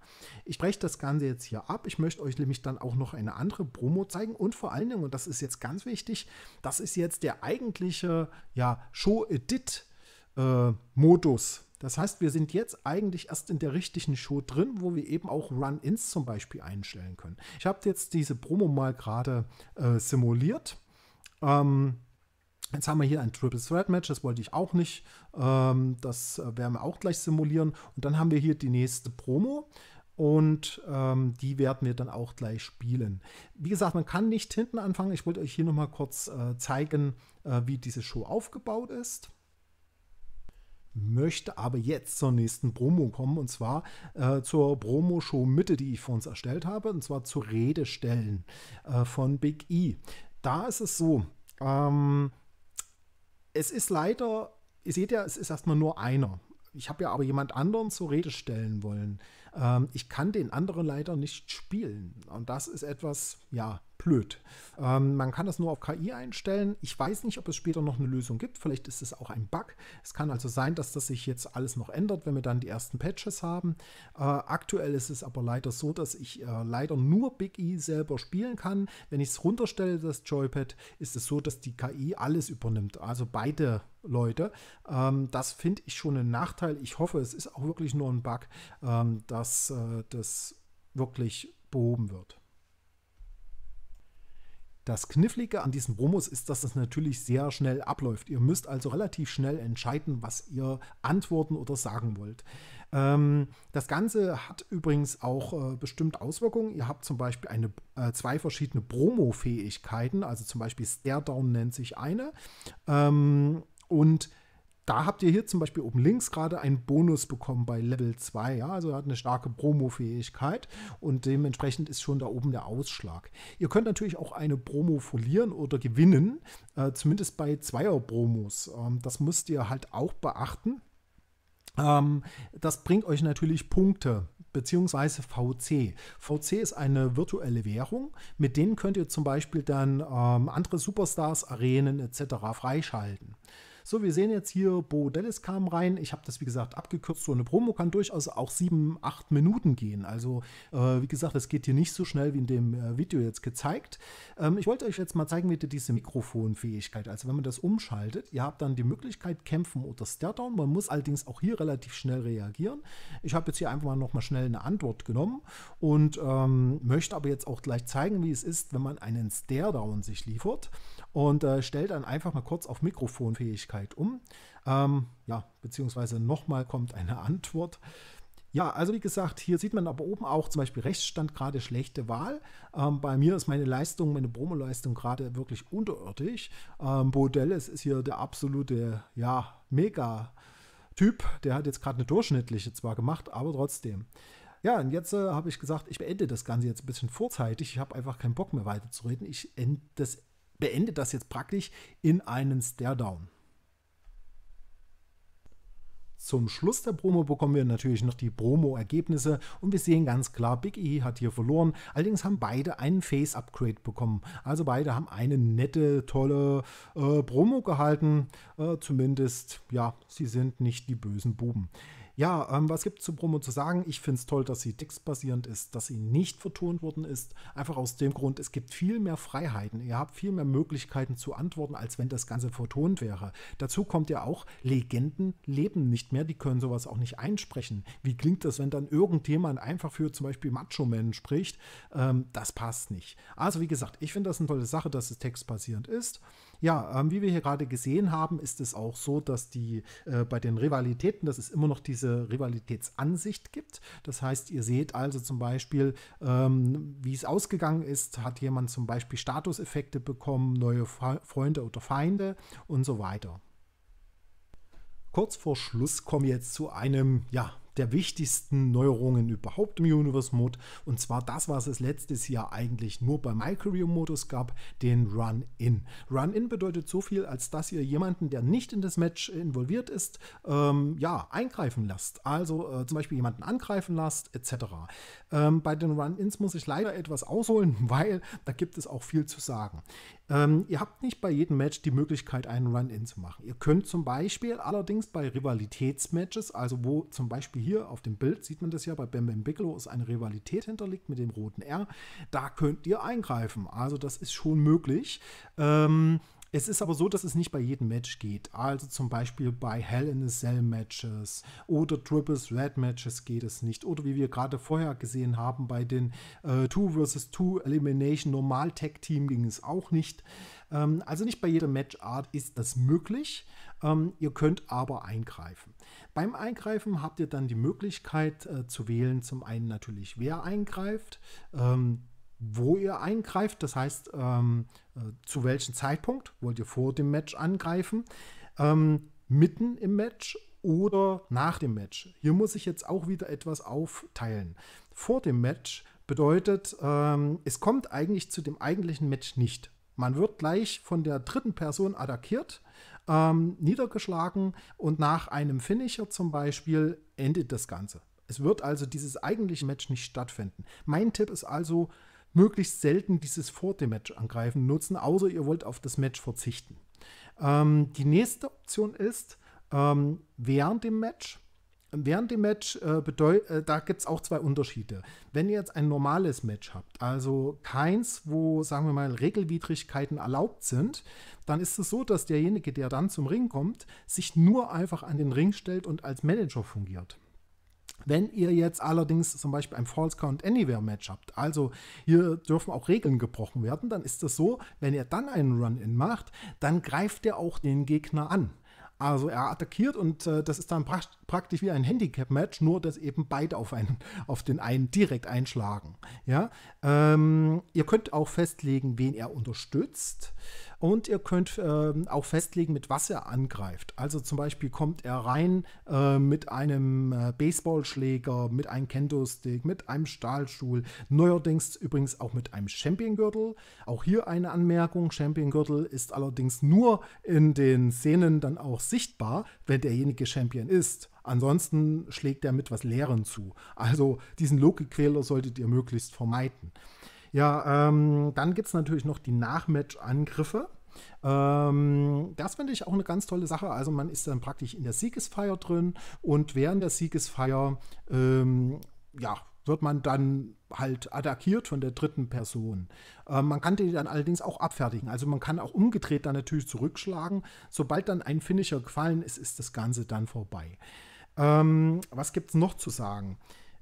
Ich breche das Ganze jetzt hier ab. Ich möchte euch nämlich dann auch noch eine andere Promo zeigen und vor allen Dingen, und das ist jetzt ganz wichtig, das ist jetzt der eigentliche, ja, Show-Edit-Modus. Äh, das heißt, wir sind jetzt eigentlich erst in der richtigen Show drin, wo wir eben auch Run-Ins zum Beispiel einstellen können. Ich habe jetzt diese Promo mal gerade äh, simuliert. Ähm, Jetzt haben wir hier ein Triple Threat Match, das wollte ich auch nicht. Ähm, das äh, werden wir auch gleich simulieren. Und dann haben wir hier die nächste Promo. Und ähm, die werden wir dann auch gleich spielen. Wie gesagt, man kann nicht hinten anfangen. Ich wollte euch hier nochmal kurz äh, zeigen, äh, wie diese Show aufgebaut ist möchte aber jetzt zur nächsten Promo kommen und zwar äh, zur Promo-Show Mitte, die ich für uns erstellt habe, und zwar zu Redestellen äh, von Big E. Da ist es so, ähm, es ist leider, ihr seht ja, es ist erstmal nur einer. Ich habe ja aber jemand anderen zur Rede stellen wollen. Ähm, ich kann den anderen leider nicht spielen. Und das ist etwas, ja, blöd. Ähm, man kann das nur auf KI einstellen. Ich weiß nicht, ob es später noch eine Lösung gibt. Vielleicht ist es auch ein Bug. Es kann also sein, dass das sich jetzt alles noch ändert, wenn wir dann die ersten Patches haben. Äh, aktuell ist es aber leider so, dass ich äh, leider nur Big E selber spielen kann. Wenn ich es runterstelle, das Joypad, ist es so, dass die KI alles übernimmt. Also beide Leute. Ähm, das finde ich schon ein Nachteil. Ich hoffe, es ist auch wirklich nur ein Bug, ähm, dass äh, das wirklich behoben wird. Das Knifflige an diesen Promos ist, dass das natürlich sehr schnell abläuft. Ihr müsst also relativ schnell entscheiden, was ihr antworten oder sagen wollt. Ähm, das Ganze hat übrigens auch äh, bestimmt Auswirkungen. Ihr habt zum Beispiel eine, äh, zwei verschiedene Promo-Fähigkeiten, also zum Beispiel Stare nennt sich eine. Ähm, und da habt ihr hier zum Beispiel oben links gerade einen Bonus bekommen bei Level 2. Ja? Also er hat eine starke Promo-Fähigkeit und dementsprechend ist schon da oben der Ausschlag. Ihr könnt natürlich auch eine Promo verlieren oder gewinnen, äh, zumindest bei Zweier-Promos. Ähm, das müsst ihr halt auch beachten. Ähm, das bringt euch natürlich Punkte beziehungsweise VC. VC ist eine virtuelle Währung, mit denen könnt ihr zum Beispiel dann ähm, andere Superstars, Arenen etc. freischalten. So, wir sehen jetzt hier, Bo Dallas kam rein. Ich habe das, wie gesagt, abgekürzt. So eine Promo kann durchaus auch sieben, acht Minuten gehen. Also, äh, wie gesagt, es geht hier nicht so schnell wie in dem äh, Video jetzt gezeigt. Ähm, ich wollte euch jetzt mal zeigen, wie ihr diese Mikrofonfähigkeit, also wenn man das umschaltet, ihr habt dann die Möglichkeit, kämpfen oder Stairdown. Man muss allerdings auch hier relativ schnell reagieren. Ich habe jetzt hier einfach mal nochmal schnell eine Antwort genommen und ähm, möchte aber jetzt auch gleich zeigen, wie es ist, wenn man einen Stairdown sich liefert und äh, stellt dann einfach mal kurz auf Mikrofonfähigkeit um. Ähm, ja, beziehungsweise nochmal kommt eine Antwort. Ja, also wie gesagt, hier sieht man aber oben auch zum Beispiel Rechtsstand gerade schlechte Wahl. Ähm, bei mir ist meine Leistung, meine Bromo-Leistung gerade wirklich unterirdisch. Ähm, Bodelles ist hier der absolute, ja, mega Typ. Der hat jetzt gerade eine durchschnittliche zwar gemacht, aber trotzdem. Ja, und jetzt äh, habe ich gesagt, ich beende das Ganze jetzt ein bisschen vorzeitig. Ich habe einfach keinen Bock mehr weiterzureden. Ich end, das beendet das jetzt praktisch in einen Stare-Down. Zum Schluss der Promo bekommen wir natürlich noch die Promo-Ergebnisse und wir sehen ganz klar, Big E hat hier verloren. Allerdings haben beide einen Face-Upgrade bekommen. Also beide haben eine nette, tolle äh, Promo gehalten. Äh, zumindest, ja, sie sind nicht die bösen Buben. Ja, ähm, was gibt es zu Promo zu sagen? Ich finde es toll, dass sie textbasierend ist, dass sie nicht vertont worden ist. Einfach aus dem Grund, es gibt viel mehr Freiheiten. Ihr habt viel mehr Möglichkeiten zu antworten, als wenn das Ganze vertont wäre. Dazu kommt ja auch, Legenden leben nicht mehr. Die können sowas auch nicht einsprechen. Wie klingt das, wenn dann irgendjemand einfach für zum Beispiel Macho Man spricht? Ähm, das passt nicht. Also, wie gesagt, ich finde das eine tolle Sache, dass es textbasierend ist. Ja, ähm, wie wir hier gerade gesehen haben, ist es auch so, dass die äh, bei den Rivalitäten, dass es immer noch diese Rivalitätsansicht gibt. Das heißt, ihr seht also zum Beispiel, ähm, wie es ausgegangen ist, hat jemand zum Beispiel Statuseffekte bekommen, neue Fe Freunde oder Feinde und so weiter. Kurz vor Schluss kommen wir jetzt zu einem, ja, der wichtigsten Neuerungen überhaupt im Universe Mode. Und zwar das, was es letztes Jahr eigentlich nur bei MyCareer Modus gab, den Run-In. Run-In bedeutet so viel, als dass ihr jemanden, der nicht in das Match involviert ist, ähm, ja, eingreifen lasst. Also äh, zum Beispiel jemanden angreifen lasst, etc. Ähm, bei den Run-Ins muss ich leider etwas ausholen, weil da gibt es auch viel zu sagen. Ähm, ihr habt nicht bei jedem Match die Möglichkeit, einen Run-In zu machen. Ihr könnt zum Beispiel allerdings bei Rivalitätsmatches, also wo zum Beispiel hier auf dem Bild sieht man das ja, bei Bam Bam Bigelow ist eine Rivalität hinterlegt mit dem roten R, da könnt ihr eingreifen. Also das ist schon möglich. Ähm, es ist aber so, dass es nicht bei jedem Match geht. Also zum Beispiel bei Hell in a Cell Matches oder Triple Threat Matches geht es nicht. Oder wie wir gerade vorher gesehen haben, bei den äh, Two vs. Two Elimination Normal Tag Team ging es auch nicht. Ähm, also nicht bei jeder Matchart ist das möglich. Ähm, ihr könnt aber eingreifen. Beim Eingreifen habt ihr dann die Möglichkeit äh, zu wählen, zum einen natürlich, wer eingreift. Ähm, wo ihr eingreift, das heißt, ähm, äh, zu welchem Zeitpunkt wollt ihr vor dem Match angreifen, ähm, mitten im Match oder nach dem Match. Hier muss ich jetzt auch wieder etwas aufteilen. Vor dem Match bedeutet, ähm, es kommt eigentlich zu dem eigentlichen Match nicht. Man wird gleich von der dritten Person attackiert, ähm, niedergeschlagen und nach einem Finisher zum Beispiel endet das Ganze. Es wird also dieses eigentliche Match nicht stattfinden. Mein Tipp ist also, möglichst selten dieses vor dem Match angreifen nutzen, außer ihr wollt auf das Match verzichten. Ähm, die nächste Option ist, ähm, während dem Match Während dem Match, äh, äh, da gibt es auch zwei Unterschiede. Wenn ihr jetzt ein normales Match habt, also keins, wo, sagen wir mal, Regelwidrigkeiten erlaubt sind, dann ist es so, dass derjenige, der dann zum Ring kommt, sich nur einfach an den Ring stellt und als Manager fungiert. Wenn ihr jetzt allerdings zum Beispiel ein False Count Anywhere Match habt, also hier dürfen auch Regeln gebrochen werden, dann ist das so, wenn ihr dann einen Run-In macht, dann greift er auch den Gegner an. Also er attackiert und äh, das ist dann pra praktisch wie ein Handicap-Match, nur dass eben beide auf, einen, auf den einen direkt einschlagen. Ja? Ähm, ihr könnt auch festlegen, wen er unterstützt. Und ihr könnt ähm, auch festlegen, mit was er angreift. Also zum Beispiel kommt er rein äh, mit einem äh, Baseballschläger, mit einem Kendo-Stick, mit einem Stahlstuhl, neuerdings übrigens auch mit einem Champion-Gürtel. Auch hier eine Anmerkung, Champion-Gürtel ist allerdings nur in den Szenen dann auch sichtbar, wenn derjenige Champion ist. Ansonsten schlägt er mit was Leeren zu. Also diesen Logikfehler solltet ihr möglichst vermeiden. Ja, ähm, dann gibt es natürlich noch die Nachmatch-Angriffe. Ähm, das finde ich auch eine ganz tolle Sache. Also man ist dann praktisch in der Siegesfeier drin und während der Siegesfeier ähm, ja, wird man dann halt attackiert von der dritten Person. Äh, man kann die dann allerdings auch abfertigen. Also man kann auch umgedreht dann natürlich zurückschlagen. Sobald dann ein Finisher gefallen ist, ist das Ganze dann vorbei. Ähm, was gibt es noch zu sagen?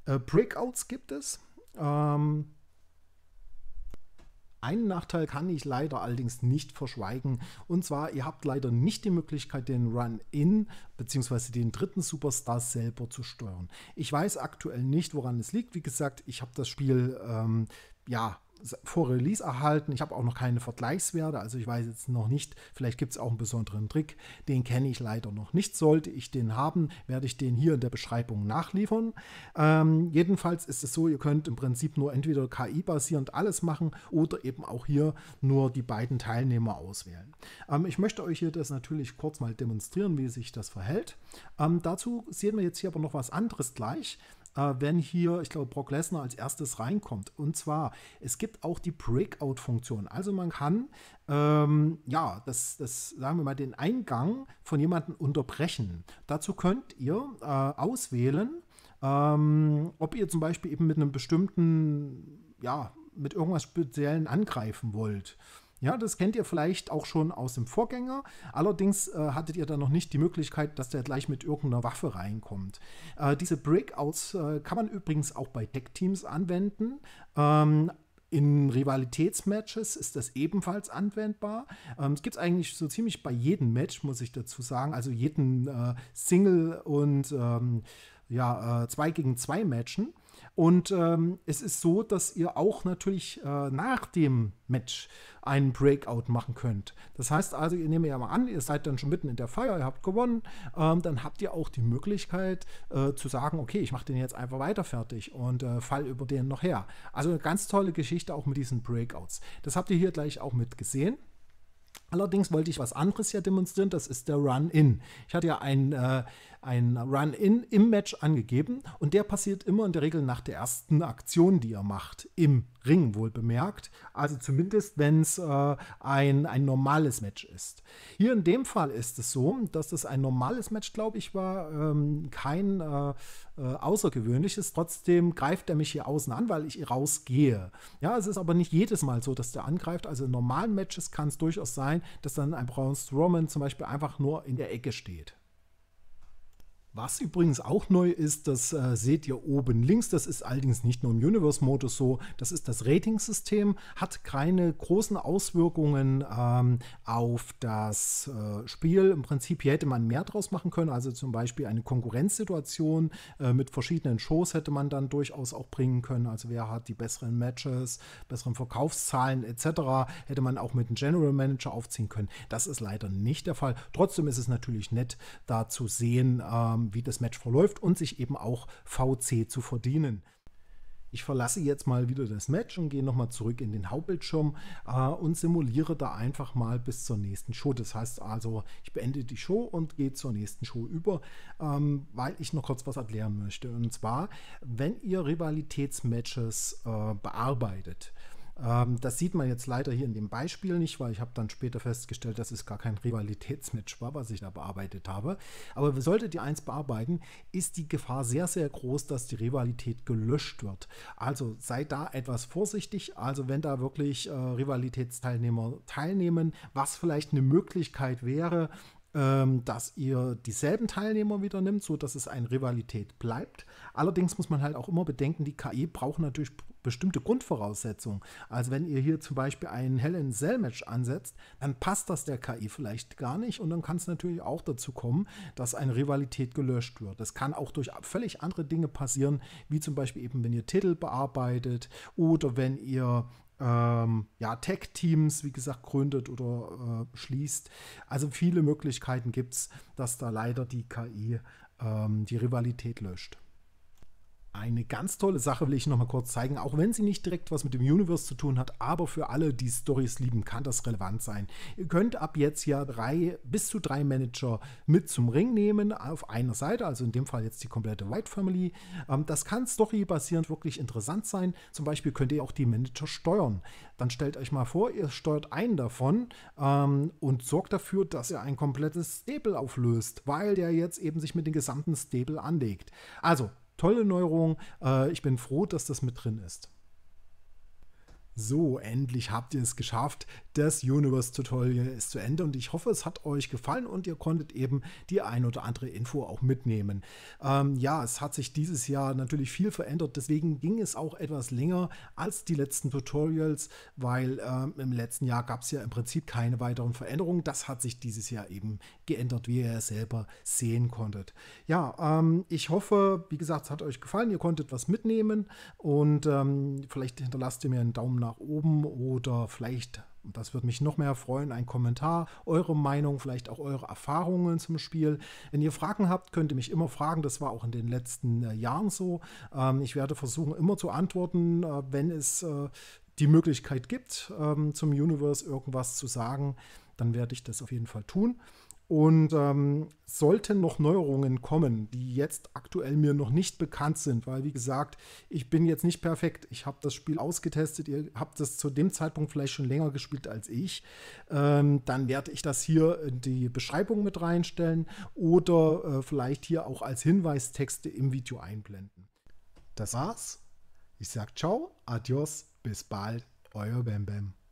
Äh, Breakouts gibt es. Ähm, einen Nachteil kann ich leider allerdings nicht verschweigen. Und zwar, ihr habt leider nicht die Möglichkeit, den Run-In bzw. den dritten Superstar selber zu steuern. Ich weiß aktuell nicht, woran es liegt. Wie gesagt, ich habe das Spiel ähm, ja vor Release erhalten. Ich habe auch noch keine Vergleichswerte, also ich weiß jetzt noch nicht, vielleicht gibt es auch einen besonderen Trick. Den kenne ich leider noch nicht. Sollte ich den haben, werde ich den hier in der Beschreibung nachliefern. Ähm, jedenfalls ist es so, ihr könnt im Prinzip nur entweder KI-basierend alles machen oder eben auch hier nur die beiden Teilnehmer auswählen. Ähm, ich möchte euch hier das natürlich kurz mal demonstrieren, wie sich das verhält. Ähm, dazu sehen wir jetzt hier aber noch was anderes gleich äh, wenn hier, ich glaube, Brock Lesnar als erstes reinkommt. Und zwar, es gibt auch die Breakout-Funktion. Also man kann, ähm, ja, das, das, sagen wir mal, den Eingang von jemandem unterbrechen. Dazu könnt ihr äh, auswählen, ähm, ob ihr zum Beispiel eben mit einem bestimmten, ja, mit irgendwas Speziellen angreifen wollt. Ja, das kennt ihr vielleicht auch schon aus dem Vorgänger. Allerdings äh, hattet ihr dann noch nicht die Möglichkeit, dass der gleich mit irgendeiner Waffe reinkommt. Äh, diese Breakouts äh, kann man übrigens auch bei Deckteams anwenden. Ähm, in Rivalitätsmatches ist das ebenfalls anwendbar. Ähm, gibt es eigentlich so ziemlich bei jedem Match, muss ich dazu sagen. Also jeden äh, Single und ähm, ja, 2 äh, gegen 2 Matchen. Und ähm, es ist so, dass ihr auch natürlich äh, nach dem Match einen Breakout machen könnt. Das heißt also, ihr nehmt ja mal an, ihr seid dann schon mitten in der Feier, ihr habt gewonnen, ähm, dann habt ihr auch die Möglichkeit äh, zu sagen, okay, ich mache den jetzt einfach weiter fertig und äh, fall über den noch her. Also eine ganz tolle Geschichte auch mit diesen Breakouts. Das habt ihr hier gleich auch mit gesehen. Allerdings wollte ich was anderes ja demonstrieren, das ist der Run-In. Ich hatte ja ein, äh, ein Run-In im Match angegeben und der passiert immer in der Regel nach der ersten Aktion, die er macht, im Ring wohl bemerkt. Also zumindest, wenn es äh, ein, ein normales Match ist. Hier in dem Fall ist es so, dass es ein normales Match, glaube ich, war, ähm, kein äh, äh, außergewöhnliches. Trotzdem greift er mich hier außen an, weil ich rausgehe. Ja, es ist aber nicht jedes Mal so, dass der angreift. Also in normalen Matches kann es durchaus sein, dass dann ein Braun Strowman zum Beispiel einfach nur in der Ecke steht. Was übrigens auch neu ist, das äh, seht ihr oben links. Das ist allerdings nicht nur im Universe-Modus so. Das ist das Rating-System, hat keine großen Auswirkungen ähm, auf das äh, Spiel. Im Prinzip hier hätte man mehr draus machen können. Also zum Beispiel eine Konkurrenzsituation äh, mit verschiedenen Shows hätte man dann durchaus auch bringen können. Also wer hat die besseren Matches, besseren Verkaufszahlen etc. hätte man auch mit einem General Manager aufziehen können. Das ist leider nicht der Fall. Trotzdem ist es natürlich nett, da zu sehen. Ähm, haben, wie das Match verläuft und sich eben auch VC zu verdienen. Ich verlasse jetzt mal wieder das Match und gehe nochmal zurück in den Hauptbildschirm äh, und simuliere da einfach mal bis zur nächsten Show. Das heißt also, ich beende die Show und gehe zur nächsten Show über, ähm, weil ich noch kurz was erklären möchte. Und zwar, wenn ihr Rivalitätsmatches äh, bearbeitet, ähm, das sieht man jetzt leider hier in dem Beispiel nicht, weil ich habe dann später festgestellt, das ist gar kein Rivalitätsmatch war, was ich da bearbeitet habe. Aber solltet ihr eins bearbeiten, ist die Gefahr sehr, sehr groß, dass die Rivalität gelöscht wird. Also seid da etwas vorsichtig. Also wenn da wirklich äh, Rivalitätsteilnehmer teilnehmen, was vielleicht eine Möglichkeit wäre, ähm, dass ihr dieselben Teilnehmer wieder nimmt, sodass es eine Rivalität bleibt. Allerdings muss man halt auch immer bedenken, die KI braucht natürlich bestimmte Grundvoraussetzungen. Also wenn ihr hier zum Beispiel einen Helen Cell Match ansetzt, dann passt das der KI vielleicht gar nicht und dann kann es natürlich auch dazu kommen, dass eine Rivalität gelöscht wird. Das kann auch durch völlig andere Dinge passieren, wie zum Beispiel eben, wenn ihr Titel bearbeitet oder wenn ihr ähm, ja, Tech-Teams, wie gesagt, gründet oder äh, schließt. Also viele Möglichkeiten gibt es, dass da leider die KI ähm, die Rivalität löscht. Eine ganz tolle Sache will ich noch mal kurz zeigen, auch wenn sie nicht direkt was mit dem Universe zu tun hat, aber für alle, die Stories lieben, kann das relevant sein. Ihr könnt ab jetzt ja drei bis zu drei Manager mit zum Ring nehmen auf einer Seite, also in dem Fall jetzt die komplette White Family. Ähm, das kann storybasierend wirklich interessant sein. Zum Beispiel könnt ihr auch die Manager steuern. Dann stellt euch mal vor, ihr steuert einen davon ähm, und sorgt dafür, dass ihr ein komplettes Stable auflöst, weil der jetzt eben sich mit dem gesamten Stable anlegt. Also tolle Neuerung. Äh, ich bin froh, dass das mit drin ist. So, endlich habt ihr es geschafft. Das Universe-Tutorial ist zu Ende und ich hoffe, es hat euch gefallen und ihr konntet eben die ein oder andere Info auch mitnehmen. Ähm, ja, es hat sich dieses Jahr natürlich viel verändert, deswegen ging es auch etwas länger als die letzten Tutorials, weil ähm, im letzten Jahr gab es ja im Prinzip keine weiteren Veränderungen. Das hat sich dieses Jahr eben geändert, wie ihr selber sehen konntet. Ja, ähm, ich hoffe, wie gesagt, es hat euch gefallen, ihr konntet was mitnehmen und ähm, vielleicht hinterlasst ihr mir einen Daumen nach oben oder vielleicht, und das würde mich noch mehr freuen, ein Kommentar, eure Meinung, vielleicht auch eure Erfahrungen zum Spiel. Wenn ihr Fragen habt, könnt ihr mich immer fragen. Das war auch in den letzten äh, Jahren so. Ähm, ich werde versuchen, immer zu antworten, äh, wenn es äh, die Möglichkeit gibt, ähm, zum Universe irgendwas zu sagen. Dann werde ich das auf jeden Fall tun. Und ähm, sollten noch Neuerungen kommen, die jetzt aktuell mir noch nicht bekannt sind, weil wie gesagt, ich bin jetzt nicht perfekt. Ich habe das Spiel ausgetestet, ihr habt es zu dem Zeitpunkt vielleicht schon länger gespielt als ich. Ähm, dann werde ich das hier in die Beschreibung mit reinstellen oder äh, vielleicht hier auch als Hinweistexte im Video einblenden. Das war's. Ich sage ciao, adios, bis bald, euer Bam Bam.